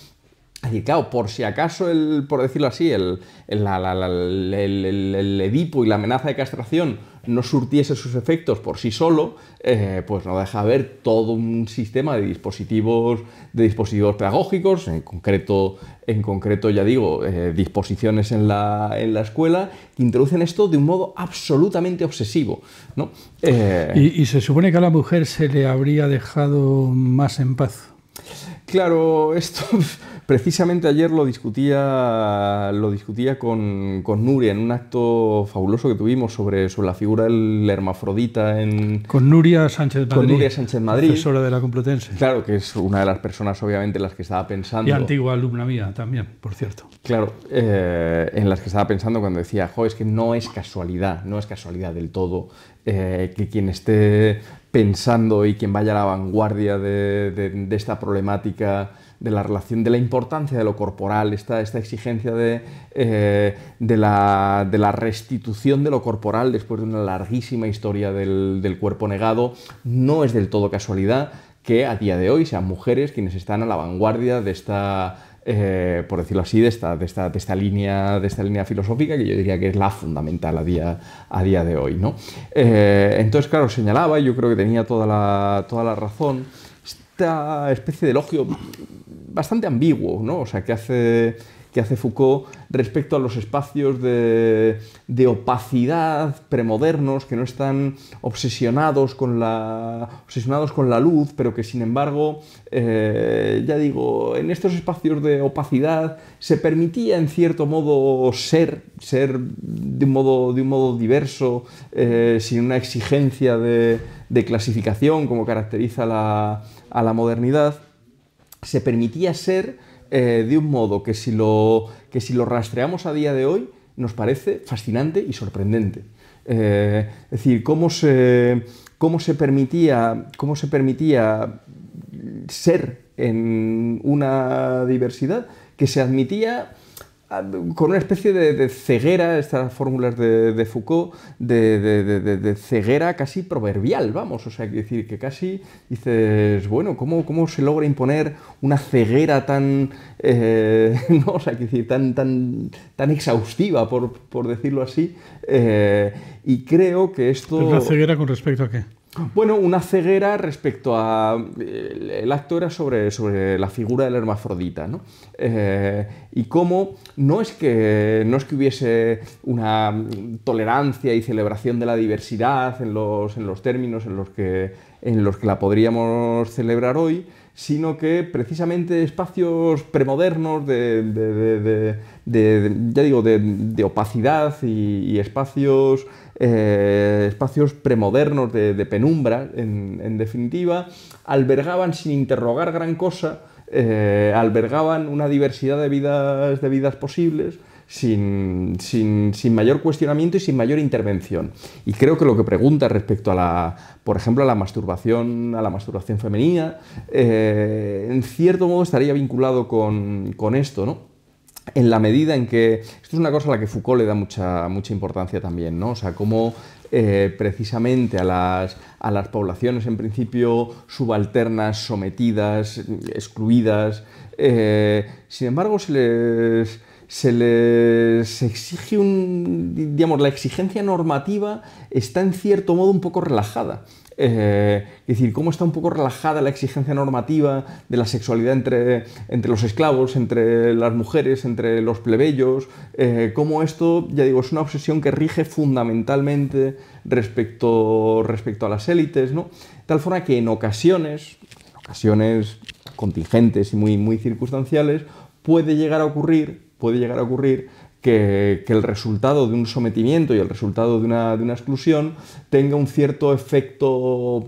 claro, por si acaso, el, por decirlo así, el, el, Edipo y la amenaza de castración no surtiese sus efectos por sí solo, eh, pues no deja ver todo un sistema de dispositivos, de dispositivos pedagógicos, en concreto, en concreto ya digo, eh, disposiciones en la, escuela, que introducen esto de un modo absolutamente obsesivo. Eh, y se supone que a la mujer se le habría dejado más en paz. Claro, esto Precisamente ayer lo discutía, lo discutía con, Nuria en un acto fabuloso que tuvimos sobre, sobre la figura del hermafrodita en... Con Nuria Sánchez Madrid. Con Nuria Sánchez Madrid. Profesora de la Complutense. Claro, que es una de las personas obviamente en las que estaba pensando... Y antigua alumna mía también, por cierto. Claro, eh, en las que estaba pensando cuando decía, jo, es que no es casualidad, no es casualidad del todo eh, que quien esté pensando y quien vaya a la vanguardia de, de esta problemática de la relación, de la importancia de lo corporal, esta, esta exigencia de, eh, de, la, restitución de lo corporal después de una larguísima historia del, cuerpo negado, no es del todo casualidad que a día de hoy sean mujeres quienes están a la vanguardia de esta eh, por decirlo así, de esta, de de, esta, línea, de esta línea filosófica que yo diría que es la fundamental a día, a día de hoy. ¿no? Eh, entonces, claro, señalaba, y yo creo que tenía toda toda la razón, esta especie de elogio bastante ambiguo, ¿no? O sea, ¿qué hace, hace Foucault respecto a los espacios de, opacidad premodernos que no están obsesionados con la, obsesionados con la luz, pero que sin embargo, eh, ya digo, en estos espacios de opacidad se permitía en cierto modo ser, ser de un modo, de un modo diverso, eh, sin una exigencia de, clasificación como caracteriza a la modernidad se permitía ser eh, de un modo que si, lo, que si lo rastreamos a día de hoy nos parece fascinante y sorprendente. Eh, es decir, cómo se, cómo se, permitía, cómo se permitía ser en una diversidad que se admitía con una especie de, ceguera, estas fórmulas de, Foucault, de, ceguera casi proverbial, vamos, o sea, que decir que casi dices, bueno, ¿cómo, cómo se logra imponer una ceguera tan, eh, no, tan, tan, tan exhaustiva, por, decirlo así? Eh, y creo que esto... ¿Es la ceguera con respecto a qué? Bueno, una ceguera respecto a... Eh, el acto era sobre, la figura del hermafrodita, ¿no? Eh, y cómo no es, que, no es que hubiese una tolerancia y celebración de la diversidad en los, términos en los, que, la podríamos celebrar hoy, sino que precisamente espacios premodernos de, de, ya digo, de, opacidad y espacios eh, espacios premodernos de, penumbra, en, definitiva, albergaban sin interrogar gran cosa, eh, albergaban una diversidad de vidas, posibles. Sin, mayor cuestionamiento y sin mayor intervención. Y creo que lo que pregunta respecto a la, por ejemplo, a la masturbación, a la masturbación femenina, eh, en cierto modo estaría vinculado con, con esto, ¿no? en la medida en que, esto es una cosa a la que Foucault le da mucha, importancia también, ¿no? O sea, cómo eh, precisamente a las, poblaciones en principio subalternas, sometidas, excluidas, eh, sin embargo se les exige un, digamos, la exigencia normativa está en cierto modo un poco relajada. Eh, es decir, cómo está un poco relajada la exigencia normativa de la sexualidad entre, los esclavos, entre las mujeres, entre los plebeyos, eh, cómo esto, ya digo, es una obsesión que rige fundamentalmente respecto, a las élites, ¿no? Tal forma que en ocasiones, en ocasiones contingentes y muy, muy circunstanciales, puede llegar a ocurrir, puede llegar a ocurrir que, el resultado de un sometimiento y el resultado de una, exclusión tenga un cierto efecto,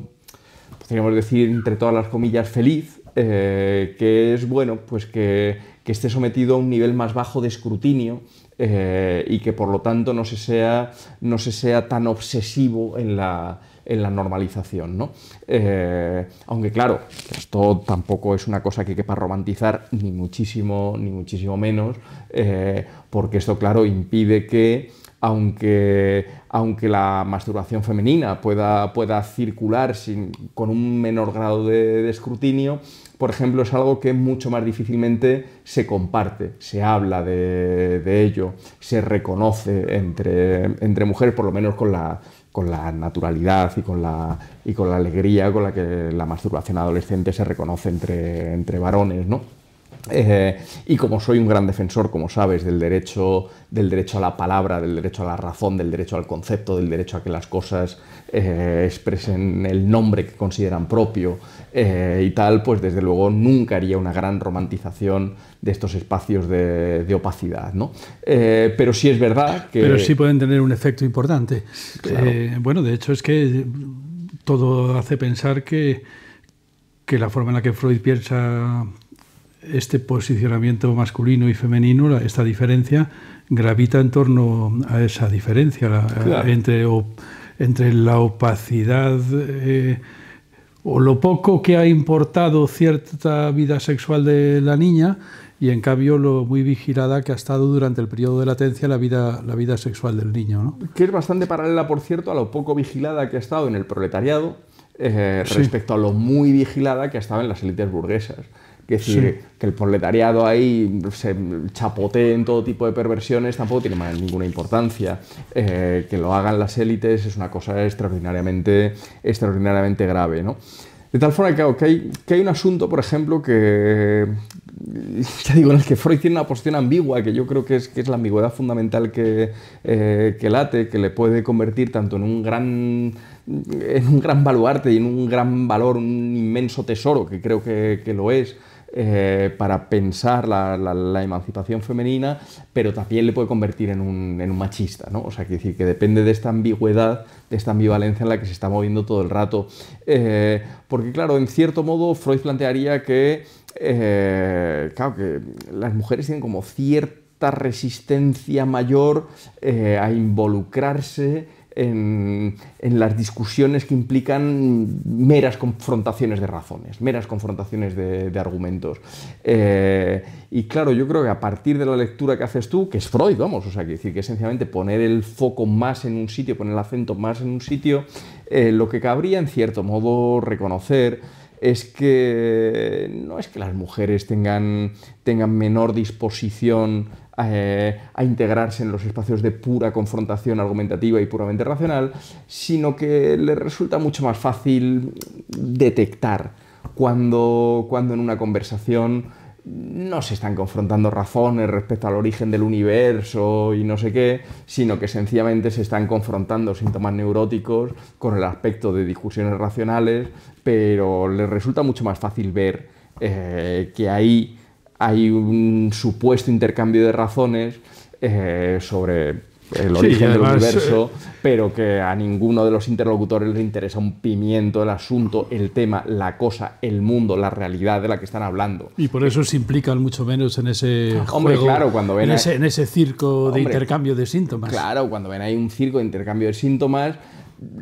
podríamos decir, entre todas las comillas, feliz, eh, que es, bueno, pues que, esté sometido a un nivel más bajo de escrutinio eh, y que por lo tanto no se sea, no se sea tan obsesivo en la, en la normalización. Eh, aunque claro, esto tampoco es una cosa que quepa romantizar, ni muchísimo, ni muchísimo menos, eh, porque esto, claro, impide que aunque, aunque la masturbación femenina pueda, pueda circular con un menor grado de, escrutinio, por ejemplo, es algo que mucho más difícilmente se comparte, se habla de, ello, se reconoce entre, entre mujeres, por lo menos con la, con la naturalidad y con la, y con la alegría con la que la masturbación adolescente se reconoce entre, entre varones, ¿no? Eh, y como soy un gran defensor, como sabes, del derecho, del derecho a la palabra, del derecho a la razón, del derecho al concepto, del derecho a que las cosas eh, expresen el nombre que consideran propio eh, y tal, pues desde luego nunca haría una gran romantización de estos espacios de, opacidad. ¿no? pero sí es verdad que... Pero sí pueden tener un efecto importante. bueno, de hecho es que todo hace pensar que, que la forma en la que Freud piensa este posicionamiento masculino y femenino, esta diferencia, gravita en torno a esa diferencia entre, entre la opacidad eh, o lo poco que ha importado cierta vida sexual de la niña y en cambio lo muy vigilada que ha estado durante el periodo de latencia la vida, la vida sexual del niño. ¿no? Que es bastante paralela, por cierto, a lo poco vigilada que ha estado en el proletariado eh, respecto a lo muy vigilada que ha estado en las élites burguesas que decir, que el proletariado ahí se chapotee en todo tipo de perversiones tampoco tiene ninguna importancia. Eh, que lo hagan las élites es una cosa extraordinariamente, extraordinariamente grave. De tal forma que, hay, un asunto, por ejemplo, que, digo, en el que Freud tiene una posición ambigua, que yo creo que es, que es la ambigüedad fundamental eh, que, late, que le puede convertir tanto en un gran en un gran baluarte y en un gran valor, un inmenso tesoro, que creo que, que lo es, eh, para pensar la, emancipación femenina, pero también le puede convertir en un, machista, ¿no? O sea, que decir que depende de esta ambigüedad, de esta ambivalencia en la que se está moviendo todo el rato. Eh, porque claro, en cierto modo Freud plantearía que eh, las mujeres tienen como cierta resistencia mayor a involucrarse en, las discusiones que implican meras confrontaciones de razones, meras confrontaciones de, argumentos. Eh, y claro, yo creo que a partir de la lectura que haces tú, que es Freud, vamos, o sea, que decir que esencialmente poner el foco más en un sitio, poner el acento más en un sitio, eh, lo que cabría en cierto modo reconocer es que no es que las mujeres tengan, tengan menor disposición eh, a integrarse en los espacios de pura confrontación argumentativa y puramente racional, sino que le resulta mucho más fácil detectar cuando, cuando en una conversación no se están confrontando razones respecto al origen del universo y no sé qué, sino que sencillamente se están confrontando síntomas neuróticos con el aspecto de discusiones racionales, pero les resulta mucho más fácil ver eh, que ahí hay un supuesto intercambio de razones eh, sobre el origen del universo, eh, pero que a ninguno de los interlocutores le interesa un pimiento el asunto, el tema, la cosa, el mundo, la realidad de la que están hablando. Y por eso se implican mucho menos en ese ah, hombre, claro, cuando ven en, ese, circo de intercambio de síntomas. Claro, cuando ven ahí un circo de intercambio de síntomas,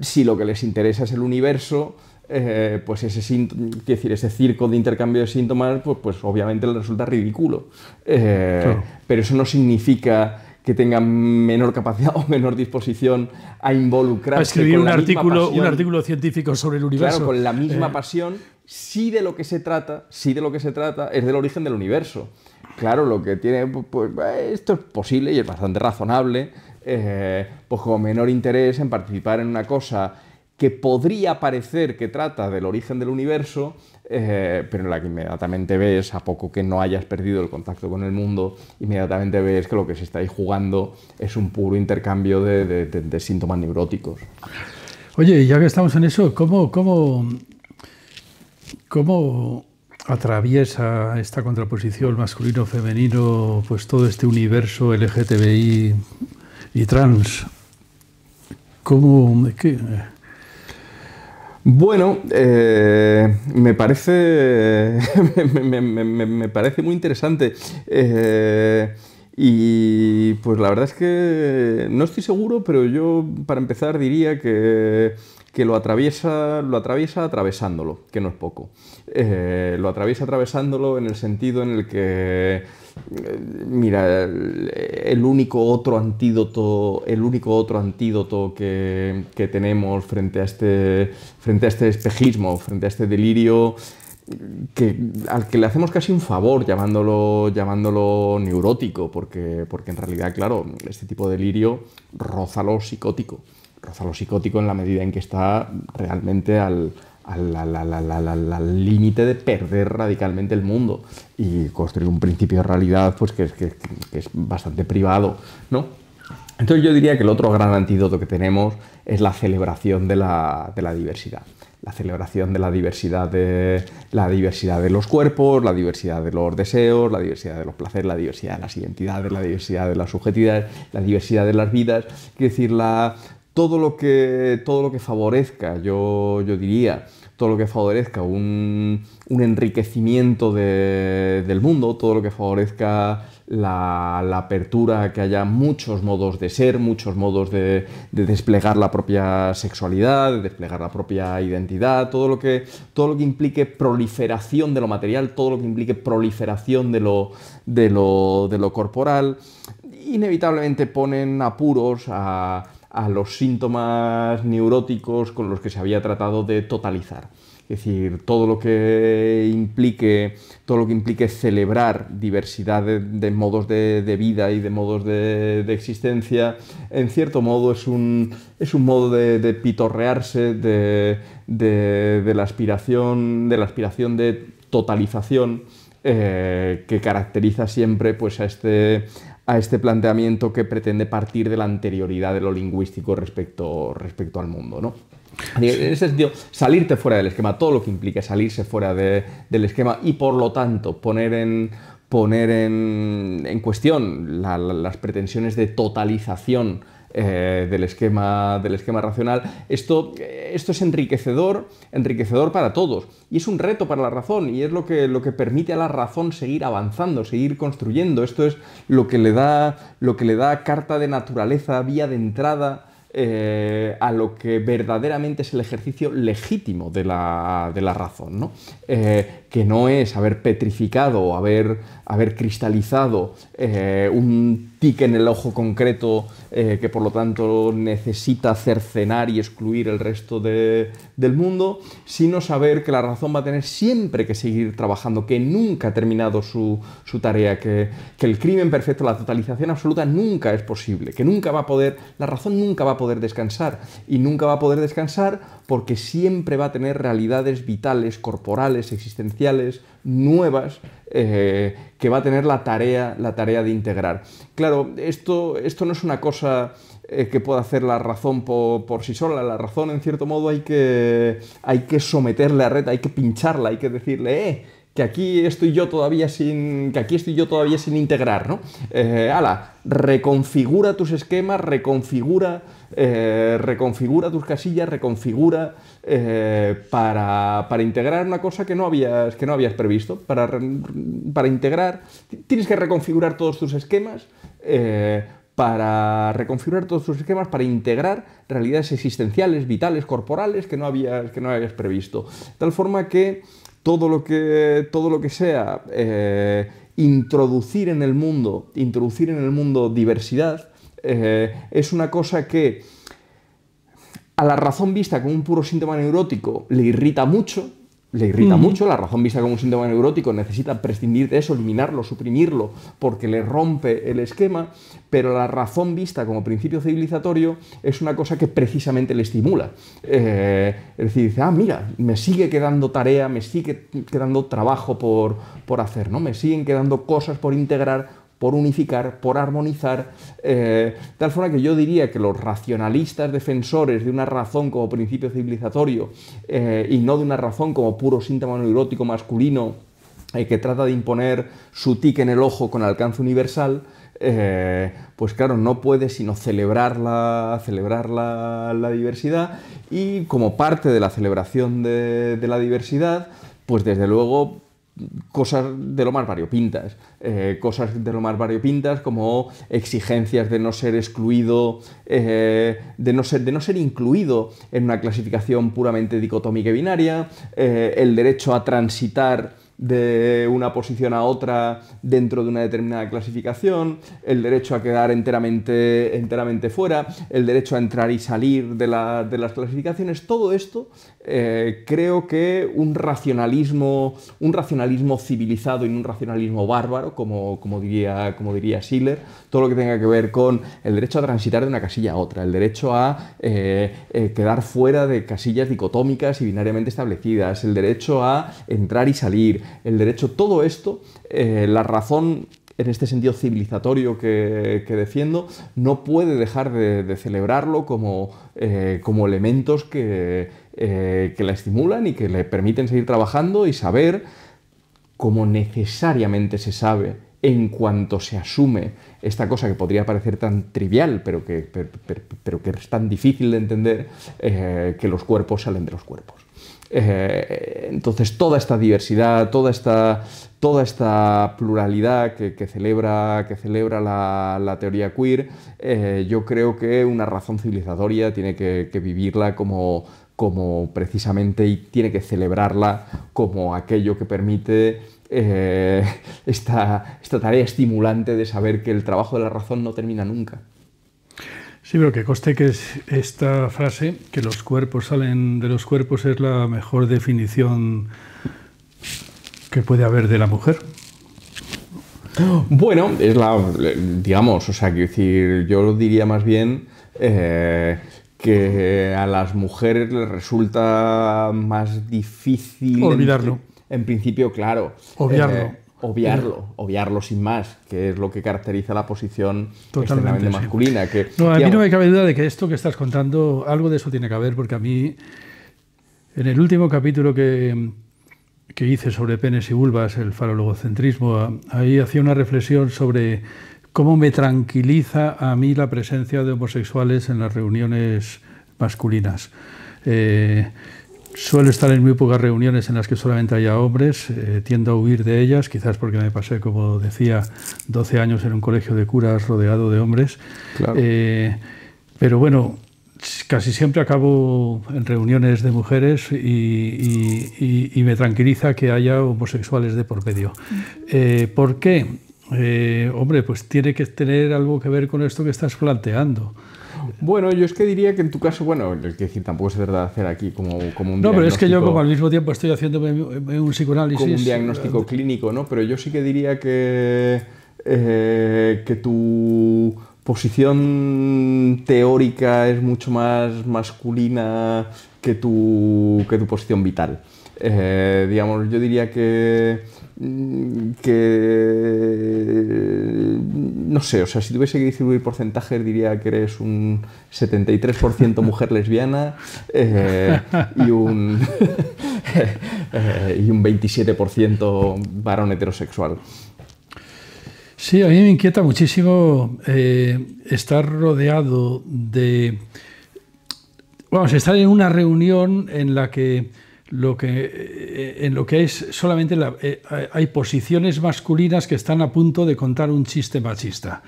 si lo que les interesa es el universo, eh, pues ese, decir, ese circo de intercambio de síntomas, pues, pues obviamente le resulta ridículo. Eh, pero eso no significa que tengan menor capacidad o menor disposición a involucrarse. escribir un, artículo, un artículo científico sobre el universo. Claro, con la misma eh. pasión, sí de lo que se trata, sí de lo que se trata es del origen del universo. Claro, lo que tiene, pues esto es posible y es bastante razonable, pues con menor interés en participar en una cosa que podría parecer que trata del origen del universo, eh, pero en la que inmediatamente ves, a poco que no hayas perdido el contacto con el mundo, inmediatamente ves que lo que se está ahí jugando es un puro intercambio de, síntomas neuróticos. Oye, ya que estamos en eso, ¿cómo, cómo, cómo atraviesa esta contraposición masculino-femenino pues todo este universo LGTBI y trans? ¿Cómo, qué, bueno, eh, me parece. Me, parece muy interesante. Eh, y pues la verdad es que no estoy seguro, pero yo para empezar diría que que lo atraviesa, lo atraviesa atravesándolo, que no es poco. Eh, lo atraviesa atravesándolo en el sentido en el que, eh, mira, el, único otro antídoto, el único otro antídoto que, que tenemos frente a, este, frente a este espejismo, frente a este delirio, que, al que le hacemos casi un favor llamándolo, llamándolo neurótico, porque, porque en realidad, claro, este tipo de delirio roza lo psicótico lo psicótico en la medida en que está realmente al límite de perder radicalmente el mundo y construir un principio de realidad pues que, es bastante privado, ¿no? Entonces yo diría que el otro gran antídoto que tenemos es la celebración de la, de la diversidad la celebración de la diversidad de la diversidad de los cuerpos, la diversidad de los deseos, la diversidad de los placeres, la diversidad de las identidades, la diversidad de las subjetividades, la diversidad de las vidas, es decir, la, todo lo que, todo lo que favorezca, yo, diría, todo lo que favorezca un, enriquecimiento del mundo, todo lo que favorezca la, apertura, que haya muchos modos de ser, muchos modos de, desplegar la propia sexualidad, de desplegar la propia identidad, todo lo, que, todo lo que implique proliferación de lo material, todo lo que implique proliferación de lo, de lo, de lo corporal, inevitablemente ponen apuros a, los síntomas neuróticos con los que se había tratado de totalizar. Es decir, todo lo que implique, todo lo que implique celebrar diversidad de, modos de, vida y de modos de, existencia, en cierto modo es un, es un modo de, pitorrearse de, la aspiración, de la aspiración de totalización eh, que caracteriza siempre pues, a, este, a este planteamiento que pretende partir de la anterioridad de lo lingüístico respecto, respecto al mundo. ¿no? En ese sentido, salirte fuera del esquema, todo lo que implica salirse fuera del esquema y por lo tanto poner en, poner en, cuestión las pretensiones de totalización eh, del, esquema, del esquema racional. Esto, esto es enriquecedor, enriquecedor para todos. Y es un reto para la razón y es lo que, lo que permite a la razón seguir avanzando, seguir construyendo. Esto es lo que le da, lo que le da carta de naturaleza, vía de entrada. Eh, a lo que verdaderamente es el ejercicio legítimo de la, razón. ¿no? Eh, que no es haber petrificado, haber, haber cristalizado eh, un tic en el ojo concreto eh, que por lo tanto necesita cercenar y excluir el resto del mundo, sino saber que la razón va a tener siempre que seguir trabajando, que nunca ha terminado su, tarea, que, que, el crimen perfecto, la totalización absoluta nunca es posible, que nunca va a poder, la razón nunca va a poder descansar y nunca va a poder descansar porque siempre va a tener realidades vitales, corporales, existenciales, nuevas, eh, que va a tener la tarea, la tarea de integrar. Claro, esto, esto no es una cosa eh, que pueda hacer la razón por, sí sola. La razón, en cierto modo, hay que, hay que someterle a red, hay que pincharla, hay que decirle, eh, que aquí estoy yo todavía sin, que aquí estoy yo todavía sin integrar, ¿no? Eh, ala, reconfigura tus esquemas, reconfigura, eh, reconfigura tus casillas, reconfigura eh, para, integrar una cosa que no habías, que no habías previsto. Para, para integrar, tienes que reconfigurar todos tus esquemas para reconfigurar todos tus esquemas, para integrar realidades existenciales, vitales, corporales que no habías, que no habías previsto. De tal forma que todo lo que, todo lo que sea eh, introducir en el mundo, introducir en el mundo diversidad, eh, es una cosa que a la razón vista como un puro síntoma neurótico le irrita mucho, le irrita mucho, la razón vista como un síntoma neurótico necesita prescindir de eso, eliminarlo, suprimirlo, porque le rompe el esquema, pero la razón vista como principio civilizatorio es una cosa que precisamente le estimula. Eh, es decir, dice, ah, mira, me sigue quedando tarea, me sigue quedando trabajo por, por hacer, ¿no? Me siguen quedando cosas por integrar por unificar, por armonizar, eh, tal forma que yo diría que los racionalistas defensores de una razón como principio civilizatorio eh, y no de una razón como puro síntoma neurótico masculino eh, que trata de imponer su tic en el ojo con alcance universal, pues claro, no puede sino celebrarla, celebrar la, diversidad y como parte de la celebración de la diversidad, pues desde luego cosas de lo más variopintas, eh, cosas de lo más variopintas como exigencias de no ser excluido, eh, de, no ser, de no ser incluido en una clasificación puramente dicotómica y binaria, eh, el derecho a transitar de una posición a otra dentro de una determinada clasificación, el derecho a quedar enteramente, enteramente fuera, el derecho a entrar y salir de, de las clasificaciones, todo esto eh, creo que un racionalismo, un racionalismo civilizado y un racionalismo bárbaro, como, diría, como diría Schiller, todo lo que tenga que ver con el derecho a transitar de una casilla a otra, el derecho a eh, eh, quedar fuera de casillas dicotómicas y binariamente establecidas, el derecho a entrar y salir, el derecho, todo esto, la razón en este sentido civilizatorio que, defiendo, no puede dejar de, celebrarlo eh, como, elementos que, eh, que la estimulan y que le permiten seguir trabajando y saber, cómo necesariamente se sabe en cuanto se asume esta cosa que podría parecer tan trivial, pero que, pero, que es tan difícil de entender, eh, que los cuerpos salen de los cuerpos. Eh, entonces, toda esta diversidad, toda esta, toda esta pluralidad que, celebra, que celebra la, teoría queer, eh, yo creo que una razón civilizatoria tiene que, vivirla como, como precisamente y tiene que celebrarla como aquello que permite eh, esta, esta tarea estimulante de saber que el trabajo de la razón no termina nunca. Sí, pero que coste que esta frase, que los cuerpos salen de los cuerpos, es la mejor definición que puede haber de la mujer. Bueno, es la, digamos, o sea, quiero decir, yo diría más bien eh, que a las mujeres les resulta más difícil olvidarlo en principio, claro. Obviarlo. Eh, obviarlo, obviarlo sin más, que es lo que caracteriza la posición Totalmente, masculina. Que, no, a mí no me cabe duda de que esto que estás contando, algo de eso tiene que haber, porque a mí, en el último capítulo que, que hice sobre penes y vulvas, el farologocentrismo, ahí hacía una reflexión sobre cómo me tranquiliza a mí la presencia de homosexuales en las reuniones masculinas. Eh, Suelo estar en muy pocas reuniones en las que solamente haya hombres, eh, tiendo a huir de ellas, quizás porque me pasé, como decía, 12 años en un colegio de curas rodeado de hombres. Eh, pero bueno, casi siempre acabo en reuniones de mujeres y, me tranquiliza que haya homosexuales de por medio. Eh, ¿Por qué? hombre, pues tiene que tener algo que ver con esto que estás planteando. Bueno, yo es que diría que en tu caso, bueno, el que decir tampoco es verdad hacer aquí como, como un No, pero es que yo como al mismo tiempo estoy haciendo un psicoanálisis. Como un diagnóstico eh, clínico, ¿no? Pero yo sí que diría que, eh, que tu posición teórica es mucho más masculina que tu, que tu posición vital. Eh, digamos, yo diría mm, que, No sé, o sea, si tuviese que distribuir porcentaje diría que eres un 73% mujer lesbiana eh, y un... Eh, y un 27% varón heterosexual. Sí, a mí me inquieta muchísimo estar rodeado de... Vamos, estar en una reunión en la que lo que, eh, eh, en lo que es solamente eh, hay posiciones masculinas que están a punto de contar un chiste machista.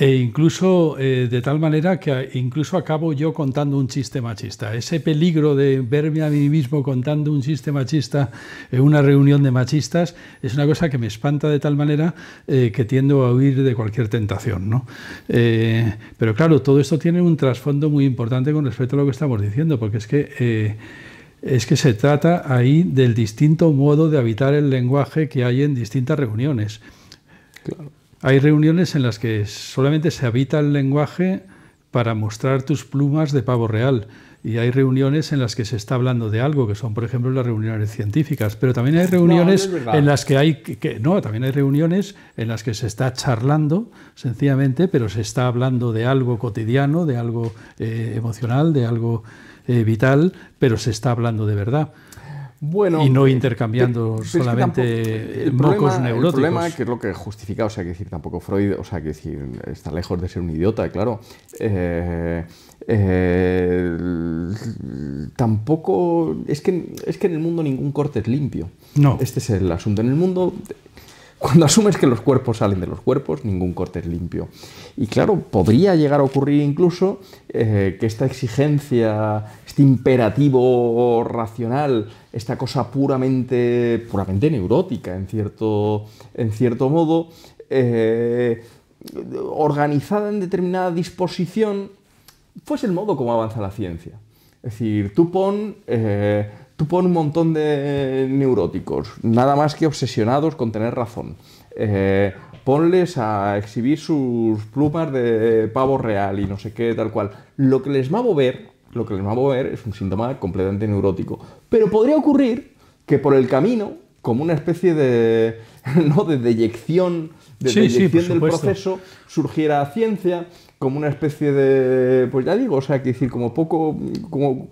E incluso de tal manera que incluso acabo yo contando un chiste machista. Ese peligro de verme a mí mismo contando un chiste machista en una reunión de machistas es una cosa que me espanta de tal manera que tiendo a huir de cualquier tentación. ¿no? pero claro, todo esto tiene un trasfondo muy importante con respecto a lo que estamos diciendo, porque es que es que se trata ahí del distinto modo de habitar el lenguaje que hay en distintas reuniones. Hay reuniones en las que solamente se habita el lenguaje para mostrar tus plumas de pavo real. Y hay reuniones en las que se está hablando de algo, que son, por ejemplo, las reuniones científicas. Pero también hay reuniones en las que hay que, no, también hay reuniones en las que se está charlando, sencillamente, pero se está hablando de algo cotidiano, de algo eh, emocional, de algo eh, vital, pero se está hablando de verdad. Bueno, y no eh, intercambiando solamente es que el problema, El problema, que es lo que justifica, o sea, que decir, tampoco Freud, o sea, que decir, está lejos de ser un idiota, claro. Eh, tampoco. Es que, es que en el mundo ningún corte es limpio. No. Este es el asunto. En el mundo cuando asumes que los cuerpos salen de los cuerpos, ningún corte es limpio. Y claro, podría llegar a ocurrir incluso que esta exigencia este imperativo racional, esta cosa puramente, puramente neurótica, en cierto, en cierto modo, eh, organizada en determinada disposición, pues el modo como avanza la ciencia. Es decir, tú pon, eh, tú un montón de neuróticos, nada más que obsesionados con tener razón. Eh, ponles a exhibir sus plumas de pavo real y no sé qué, tal cual. Lo que les va a mover lo que les vamos a ver es un síntoma completamente neurótico. Pero podría ocurrir que por el camino, como una especie de, ¿no? de deyección, de del proceso, surgiera ciencia, como una especie de, pues ya digo, o sea, que decir, como poco, como,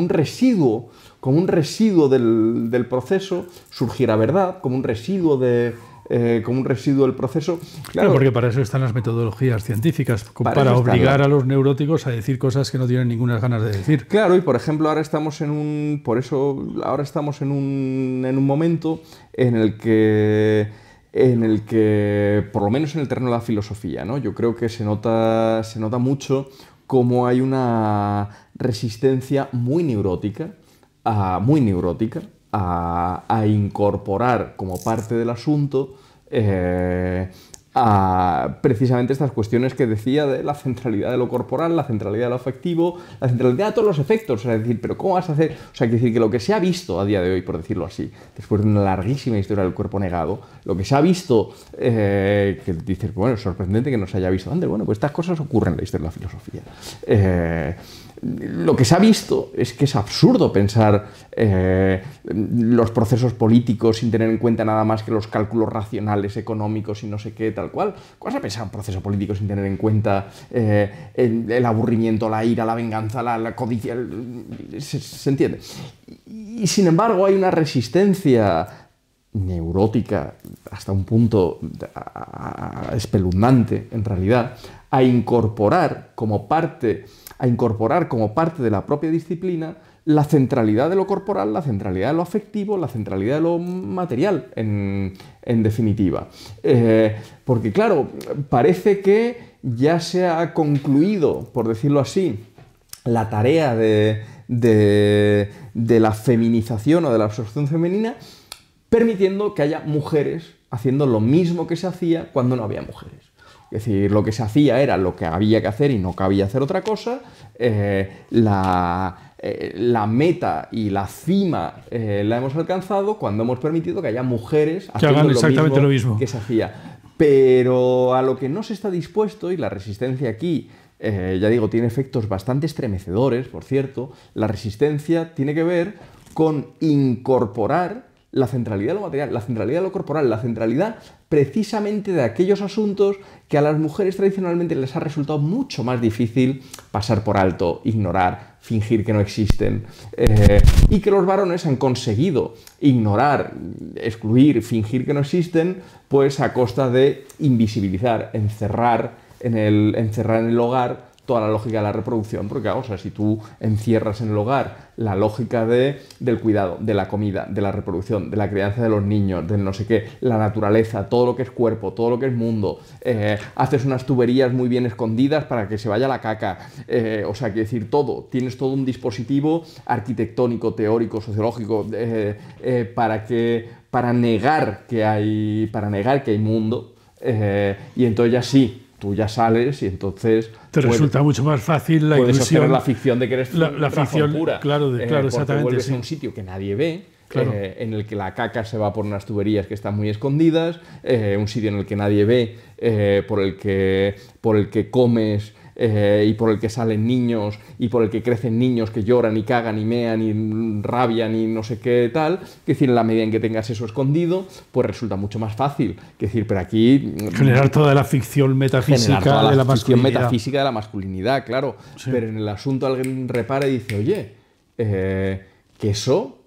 un residuo, como un residuo del, del proceso, surgiera verdad, como un residuo de, eh, como un residuo del proceso. Claro, porque para eso están las metodologías científicas, para, obligar a los neuróticos a decir cosas que no tienen ninguna ganas de decir. Claro, y por ejemplo, ahora estamos en un. Por eso, ahora estamos en un, en un momento en el que en el que, por lo menos en el terreno de la filosofía, ¿no? yo creo que se nota, se nota mucho cómo hay una resistencia muy neurótica, ah, muy neurótica, a incorporar como parte del asunto eh, a precisamente estas cuestiones que decía de la centralidad de lo corporal, la centralidad de lo afectivo, la centralidad de todos los efectos. O decir, pero ¿cómo vas a hacer? O sea, que decir que lo que se ha visto a día de hoy, por decirlo así, después de una larguísima historia del cuerpo negado, lo que se ha visto, eh, que dices, bueno, es sorprendente que no se haya visto antes. Bueno, pues estas cosas ocurren en la historia de la filosofía. Eh, lo que se ha visto es que es absurdo pensar eh, los procesos políticos sin tener en cuenta nada más que los cálculos racionales, económicos y no sé qué, tal cual. ¿Cómo se pensar un proceso político sin tener en cuenta eh, el, aburrimiento, la ira, la venganza, la, codicia? se, entiende? Y, y sin embargo hay una resistencia neurótica hasta un punto espeluznante, en realidad, a incorporar como parte, a incorporar como parte de la propia disciplina la centralidad de lo corporal, la centralidad de lo afectivo, la centralidad de lo material, en, definitiva. Eh, porque claro, parece que ya se ha concluido, por decirlo así, la tarea de la feminización o de la absorción femenina, permitiendo que haya mujeres haciendo lo mismo que se hacía cuando no había mujeres. Es decir, lo que se hacía era lo que había que hacer y no cabía hacer otra cosa. Eh, eh, la, meta y la cima eh, la hemos alcanzado cuando hemos permitido que haya mujeres haciendo exactamente lo mismo, que se hacía. Pero a lo que no se está dispuesto y la resistencia aquí ya digo, tiene efectos bastante estremecedores, por cierto, la resistencia tiene que ver con incorporar la centralidad de lo material, la centralidad de lo corporal, la centralidad precisamente de aquellos asuntos que a las mujeres tradicionalmente les ha resultado mucho más difícil pasar por alto, ignorar, fingir que no existen, eh, y que los varones han conseguido ignorar, excluir, fingir que no existen, pues a costa de invisibilizar, encerrar en el, encerrar en el hogar toda la lógica de la reproducción, porque o sea, si tú encierras en el hogar la lógica de, del cuidado, de la comida, de la reproducción, de la crianza de los niños, de no sé qué, la naturaleza, todo lo que es cuerpo, todo lo que es mundo, eh, haces unas tuberías muy bien escondidas para que se vaya la caca, eh, o sea, quiero decir, todo, tienes todo un dispositivo arquitectónico, teórico, sociológico, eh, para que para negar que hay para negar que hay mundo y entonces ya sí tú ya sales y entonces... Te pues, resulta mucho más fácil la ilusión... la ficción de que eres la, la ficción pura. Claro, de, eh, exactamente. vuelves un sitio que nadie ve, eh, en el que la caca se va por unas tuberías que están muy escondidas, eh, un sitio en el que nadie ve, por, el que, por el que comes eh, y por el que salen niños y por el que crecen niños que lloran y cagan y mean y rabian y no sé qué tal, que decir, en la medida en que tengas eso escondido, pues resulta mucho más fácil. Que decir, pero aquí... Mm, generar toda la ficción metafísica de la de la ficción metafísica de la masculinidad, claro. Pero en el asunto alguien repara y dice, oye, eh, que eso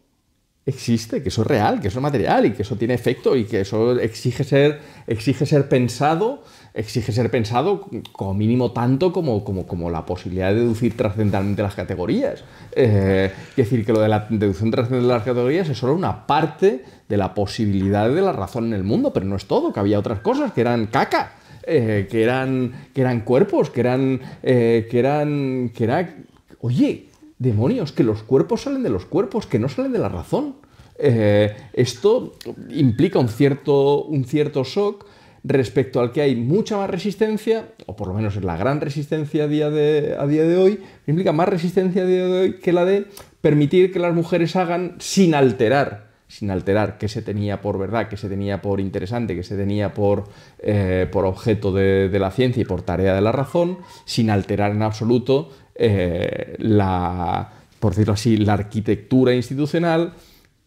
existe, que eso es real, que eso es material y que eso tiene efecto y que eso exige ser, exige ser pensado, exige ser pensado como mínimo tanto como, como, como la posibilidad de deducir trascendentalmente las categorías. Eh, es decir, que lo de la deducción trascendental de las categorías es solo una parte de la posibilidad de la razón en el mundo, pero no es todo, que había otras cosas que eran caca. Eh, que, eran, que eran cuerpos, que eran, eh, que eran, que era, oye, demonios, que los cuerpos salen de los cuerpos, que no salen de la razón. Eh, esto implica un cierto, un cierto shock respecto al que hay mucha más resistencia, o por lo menos es la gran resistencia a día, de, a día de hoy, implica más resistencia a día de hoy que la de permitir que las mujeres hagan sin alterar, sin alterar que se tenía por verdad, que se tenía por interesante, que se tenía por, eh, por objeto de, de la ciencia y por tarea de la razón, sin alterar en absoluto eh, la, por decirlo así, la arquitectura institucional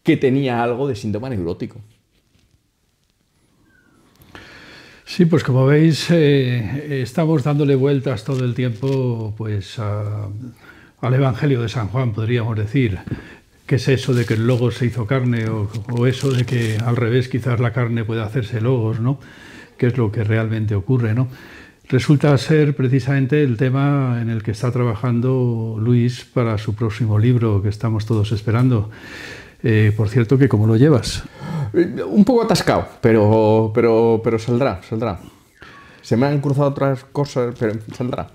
que tenía algo de síntoma neurótico. Sí, pues como veis, eh, estamos dándole vueltas todo el tiempo pues, al Evangelio de San Juan, podríamos decir. que es eso de que el logos se hizo carne? O, eso de que al revés quizás la carne puede hacerse logos, ¿no? ¿Qué es lo que realmente ocurre, no? resulta ser precisamente el tema en el que está trabajando Luis para su próximo libro que estamos todos esperando. Eh, por cierto, que cómo lo llevas. Un poco atascado, pero, pero, pero saldrá, saldrá. Se me han cruzado otras cosas, pero saldrá.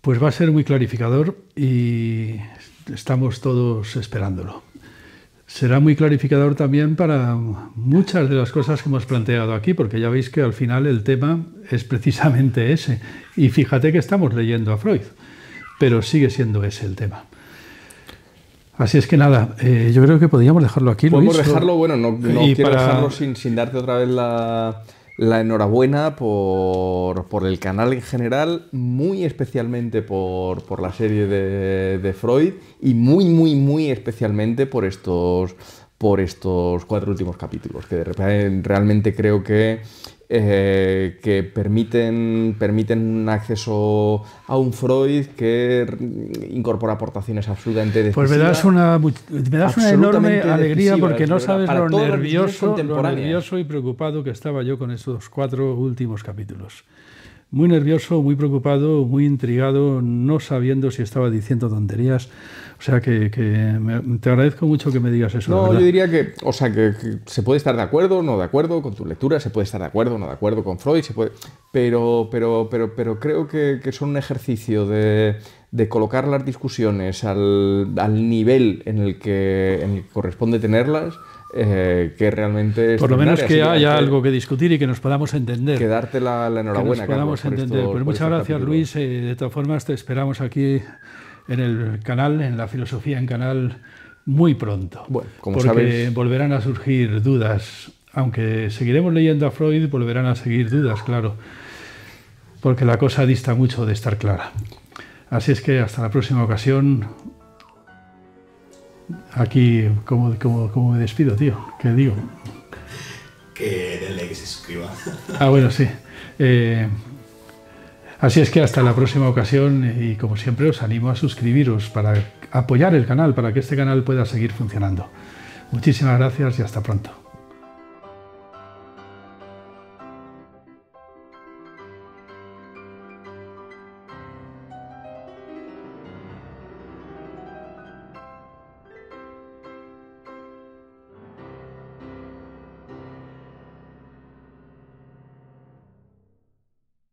Pues va a ser muy clarificador y estamos todos esperándolo será muy clarificador también para muchas de las cosas que hemos planteado aquí, porque ya veis que al final el tema es precisamente ese. Y fíjate que estamos leyendo a Freud, pero sigue siendo ese el tema. Así es que nada, eh, yo creo que podríamos dejarlo aquí. Podemos dejarlo, bueno, no, quiero dejarlo sin darte otra vez la, la enhorabuena por, el canal en general, muy especialmente por, la serie de, de, Freud y muy, muy, muy especialmente por estos, por estos cuatro últimos capítulos, que de repente realmente creo que eh, que permiten, permiten un acceso a un Freud que incorpora aportaciones absolutamente decisivas. Pues me das una, me das una enorme alegría porque no sabes lo nervioso y preocupado que estaba yo con estos cuatro últimos capítulos. Muy nervioso, muy preocupado, muy intrigado, no sabiendo si estaba diciendo tonterías o sea, que, te agradezco mucho que me digas eso. No, yo diría que, o sea, que, se puede estar de acuerdo, o no de acuerdo con tu lectura, se puede estar de acuerdo, o no de acuerdo con Freud, se puede, pero, pero, pero, pero creo que, que son un ejercicio de, colocar las discusiones al, nivel en el, que, corresponde tenerlas. Eh, que realmente... Por lo menos que haya algo que discutir y que nos podamos entender. Que darte la, enhorabuena. Que nos podamos entender. Pues muchas gracias, Luis. Eh, de todas formas, te esperamos aquí en el canal, en la filosofía en canal, muy pronto. porque volverán a surgir dudas. Aunque seguiremos leyendo a Freud, volverán a seguir dudas, claro. Porque la cosa dista mucho de estar clara. Así es que hasta la próxima ocasión. Aquí, ¿cómo, me despido, tío? ¿Qué digo? Que denle que se suscriba. Ah, bueno, sí. Eh, Así es que hasta la próxima ocasión y como siempre os animo a suscribiros para apoyar el canal, para que este canal pueda seguir funcionando. Muchísimas gracias y hasta pronto.